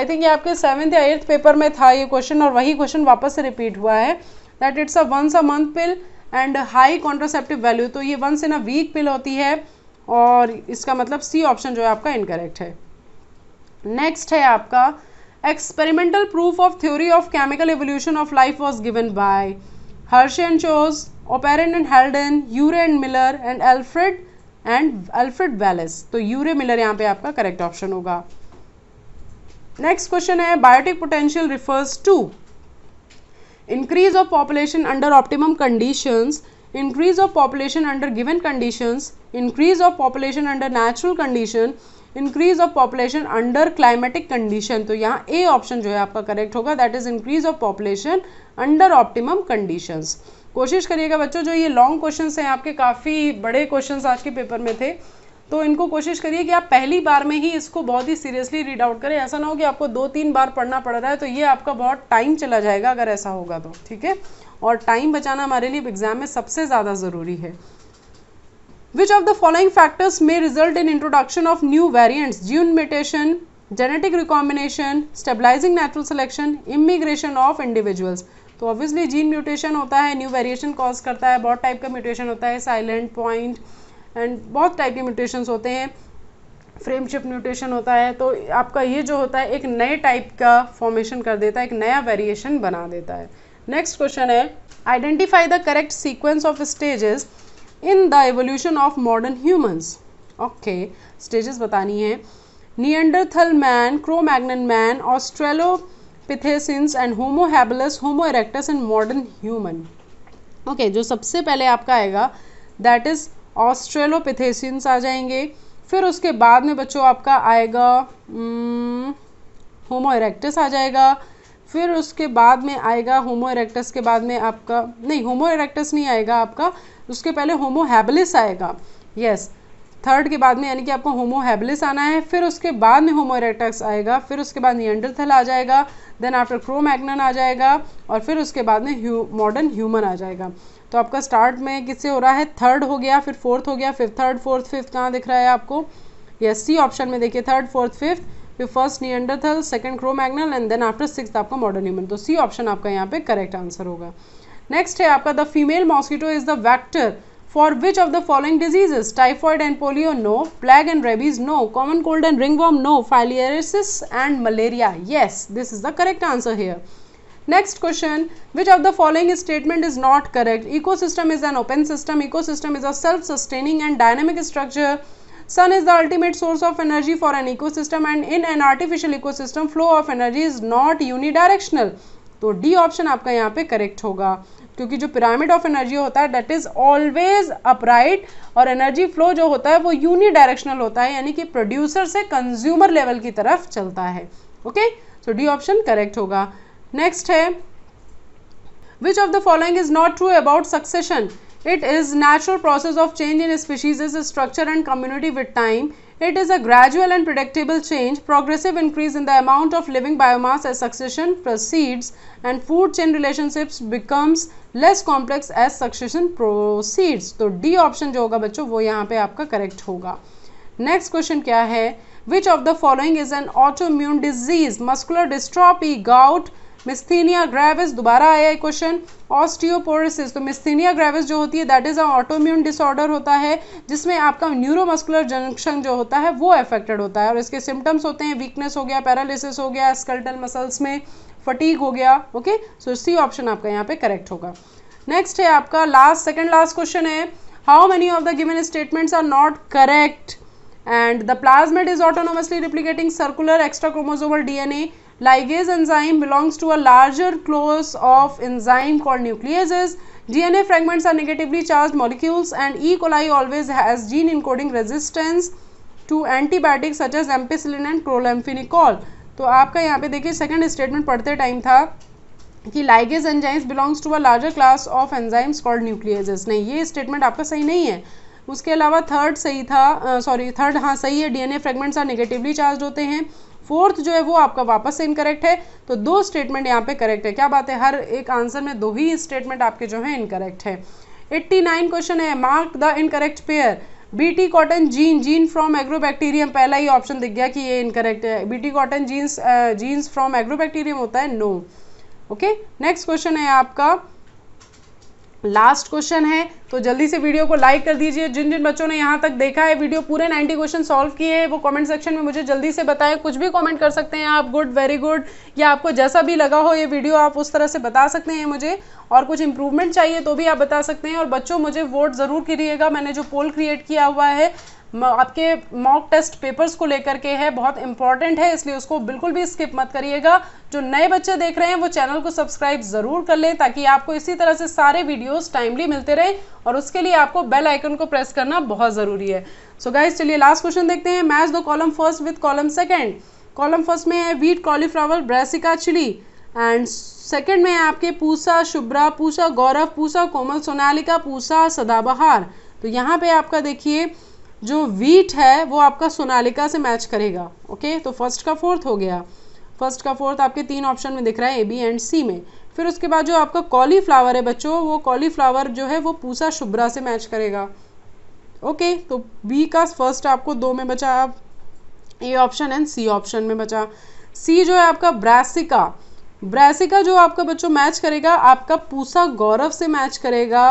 आई थिंक ये आपके सेवन्थ या एट्थ पेपर में था ये क्वेश्चन और वही क्वेश्चन वापस से रिपीट हुआ है that it's a once a month pill and high contraceptive value तो ये वंस इन अ वीक पिल होती है और इसका मतलब सी ऑप्शन जो है आपका इनकरेक्ट है नेक्स्ट है आपका experimental proof of theory of chemical evolution of life was given by Hershey and Chase Oparin and Haldane Urey and Miller and Alfred and Alfred Wallace तो यूरे मिलर यहाँ पे आपका करेक्ट ऑप्शन होगा next question है biotic potential refers to increase of population under optimum condition increase of population under given condition increase of population under natural condition increase of population under climatic condition तो यहाँ A option जो है आपका correct होगा that is increase of population under optimum conditions कोशिश करिएगा बच्चों जो ये लॉन्ग क्वेश्चन हैं आपके काफ़ी बड़े क्वेश्चन आज के पेपर में थे तो इनको कोशिश करिए कि आप पहली बार में ही इसको बहुत ही सीरियसली रीड आउट करें ऐसा ना हो कि आपको दो तीन बार पढ़ना पड़ रहा है तो ये आपका बहुत टाइम चला जाएगा अगर ऐसा होगा तो ठीक है और टाइम बचाना हमारे लिए एग्ज़ाम में सबसे ज़्यादा ज़रूरी है which of the following factors may result in introduction of new variants gene mutation genetic recombination stabilising natural selection immigration of individuals तो ऑब्वियसली जीन म्यूटेशन होता है न्यू वेरिएशन कॉज करता है बहुत टाइप का म्यूटेशन होता है साइलेंट पॉइंट एंड बहुत टाइप के म्यूटेशंस होते हैं फ्रेम शिफ्ट म्यूटेशन होता है तो आपका ये जो होता है एक नए टाइप का फॉर्मेशन कर देता है एक नया वेरिएशन बना देता है नेक्स्ट क्वेश्चन है identify the correct sequence of stages in the evolution of modern humans okay stages बतानी है Neanderthal man Cro-Magnon man australopithecines and Homo habilis Homo erectus and modern human okay जो सबसे पहले आपका आएगा दैट इज़ ऑस्ट्रेलोपिथेसिंस आ जाएंगे फिर उसके बाद में बच्चों आपका आएगा होमो हम्म, इरेक्टस आ जाएगा फिर उसके बाद में आएगा होमो इरेक्टस के बाद में आपका नहीं होमो इरेक्टस नहीं आएगा आपका उसके पहले होमो आएगा यस yes. थर्ड के बाद में यानी कि आपको होमो आना है फिर उसके बाद में होमो एरेटक्स आएगा फिर उसके बाद नियंडरथल आ जाएगा देन आफ्टर क्रो मैगनन आ जाएगा और फिर उसके बाद में मॉडर्न ह्यूमन आ जाएगा तो आपका स्टार्ट में किससे हो रहा है थर्ड हो गया फिर फोर्थ हो गया फिर थर्ड फोर्थ फिफ्थ कहाँ दिख रहा है आपको यस सी ऑप्शन में देखिए थर्ड फोर्थ फिफ्थ फिर first Neanderthal second Cro-Magnon and then after six आपका मॉडर्न ह्यूमन तो सी ऑप्शन आपका यहाँ पे करेक्ट आंसर होगा नेक्स्ट है आपका the female mosquito is the vector for which of the following diseases typhoid and polio no plague and rabies no common cold and ringworm no filariasis and malaria yes this is the correct answer here next question which of the following statement is not correct eco system is an open system eco system is a self sustaining and dynamic structure sun is the ultimate source of energy for an eco system and in an artificial eco system flow of energy is not unidirectional तो D option आपका यहाँ पे correct होगा क्योंकि जो pyramid of energy होता है that is always upright और एनर्जी फ्लो जो होता है वो यूनि डायरेक्शनल होता है यानी कि प्रोड्यूसर से कंज्यूमर लेवल की तरफ चलता है okay so D option correct होगा नेक्स्ट है which of the following is not true about succession it is natural process of change in species is structure and community with time it is a gradual and predictable change progressive increase in the amount of living biomass as succession proceeds and food chain relationships becomes less complex as succession proceeds तो D option जो होगा बच्चों वो यहाँ पे आपका correct होगा next question क्या है which of the following is an autoimmune disease muscular dystrophy gout myasthenia gravis दोबारा आया है क्वेश्चन ऑस्टियोपोरिसिस तो मिस्थीनिया ग्रेविस जो होती है that is a autoimmune disorder होता है जिसमें आपका न्यूरोमस्कुलर जंक्शन जो होता है वो अफेक्टेड होता है और इसके सिम्टम्स होते हैं वीकनेस हो गया पैरालिसिस हो गया स्कल्टन मसल्स में फटीक हो गया ओके सो सी ऑप्शन आपका यहाँ पे करेक्ट होगा नेक्स्ट है आपका लास्ट सेकेंड लास्ट क्वेश्चन है how many of the given statements are not correct and and the plasmid is autonomously replicating D N A Ligase enzyme belongs to a larger class of enzyme called nucleases. DNA fragments are negatively charged molecules and E. coli always has gene encoding resistance to antibiotics such as ampicillin and prolamphicol. तो आपका यहाँ पे देखिए second statement पढ़ते time था कि ligase enzymes belongs to a larger class of enzymes called nucleases नहीं ये स्टेटमेंट आपका सही नहीं है उसके अलावा थर्ड सही था सॉरी uh, थर्ड हाँ सही है DNA fragments are negatively charge होते हैं फोर्थ जो है वो आपका वापस इनकरेक्ट है तो दो स्टेटमेंट यहाँ पे करेक्ट है क्या बात है हर एक आंसर में दो ही स्टेटमेंट आपके जो है इनकरेक्ट है 89 क्वेश्चन है mark the incorrect pair BT cotton gene gene from agrobacterium पहला ही ऑप्शन दिख गया कि ये इनकरेक्ट है BT cotton genes genes from agrobacterium होता है नो ओके नेक्स्ट क्वेश्चन है आपका लास्ट क्वेश्चन है तो जल्दी से वीडियो को लाइक कर दीजिए जिन जिन बच्चों ने यहाँ तक देखा है वीडियो पूरे 90 क्वेश्चन सॉल्व किए हैं वो कमेंट सेक्शन में मुझे जल्दी से बताएं कुछ भी कमेंट कर सकते हैं आप गुड वेरी गुड या आपको जैसा भी लगा हो ये वीडियो आप उस तरह से बता सकते हैं मुझे और कुछ इंप्रूवमेंट चाहिए तो भी आप बता सकते हैं और बच्चों मुझे वोट ज़रूर करिएगा मैंने जो पोल क्रिएट किया हुआ है आपके मॉक टेस्ट पेपर्स को लेकर के है बहुत इंपॉर्टेंट है इसलिए उसको बिल्कुल भी स्किप मत करिएगा जो नए बच्चे देख रहे हैं वो चैनल को सब्सक्राइब ज़रूर कर लें ताकि आपको इसी तरह से सारे वीडियोस टाइमली मिलते रहें और उसके लिए आपको बेल आइकन को प्रेस करना बहुत ज़रूरी है सो गाइज चलिए लास्ट क्वेश्चन देखते हैं match the column first with column second column first में है wheat cauliflower brassica chilli and second में है आपके पूसा शुभ्रा पूसा गौरव पूसा कोमल सोनालिका पूसा सदाबहार तो यहाँ पे आपका देखिए जो वीट है वो आपका सोनालिका से मैच करेगा ओके तो फर्स्ट का फोर्थ हो गया फर्स्ट का फोर्थ आपके तीन ऑप्शन में दिख रहा है ए बी एंड सी में फिर उसके बाद जो आपका कॉलीफ्लावर है बच्चों वो कॉलीफ्लावर जो है वो पूसा शुभ्रा से मैच करेगा ओके तो बी का फर्स्ट आपको दो में बचा आप A option and C option में बचा सी जो है आपका ब्रासिका ब्रासिका जो आपका बच्चों मैच करेगा आपका पूसा गौरव से मैच करेगा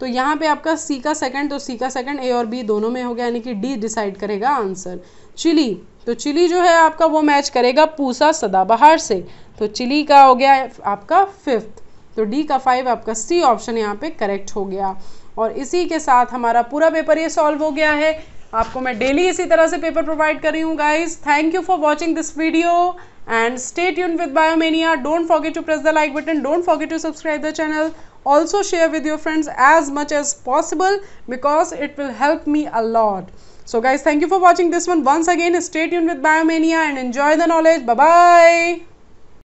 तो यहाँ पे आपका सी का सेकंड तो सी का सेकंड ए और बी दोनों में हो गया यानी कि डी डिसाइड करेगा आंसर चिली तो चिली जो है आपका वो मैच करेगा पूसा सदाबहार से तो चिली का हो गया आपका फिफ्थ तो डी का फाइव आपका सी ऑप्शन यहाँ पे करेक्ट हो गया और इसी के साथ हमारा पूरा पेपर ये सॉल्व हो गया है आपको मैं डेली इसी तरह से पेपर प्रोवाइड कर रही हूँ guys thank you for watching this video and stay यून with Biomania don't forget to press the like button don't forget to subscribe the channel also share with your friends as much as possible because it will help me a lot so guys thank you for watching this one once again stay tuned with biomania and enjoy the knowledge bye bye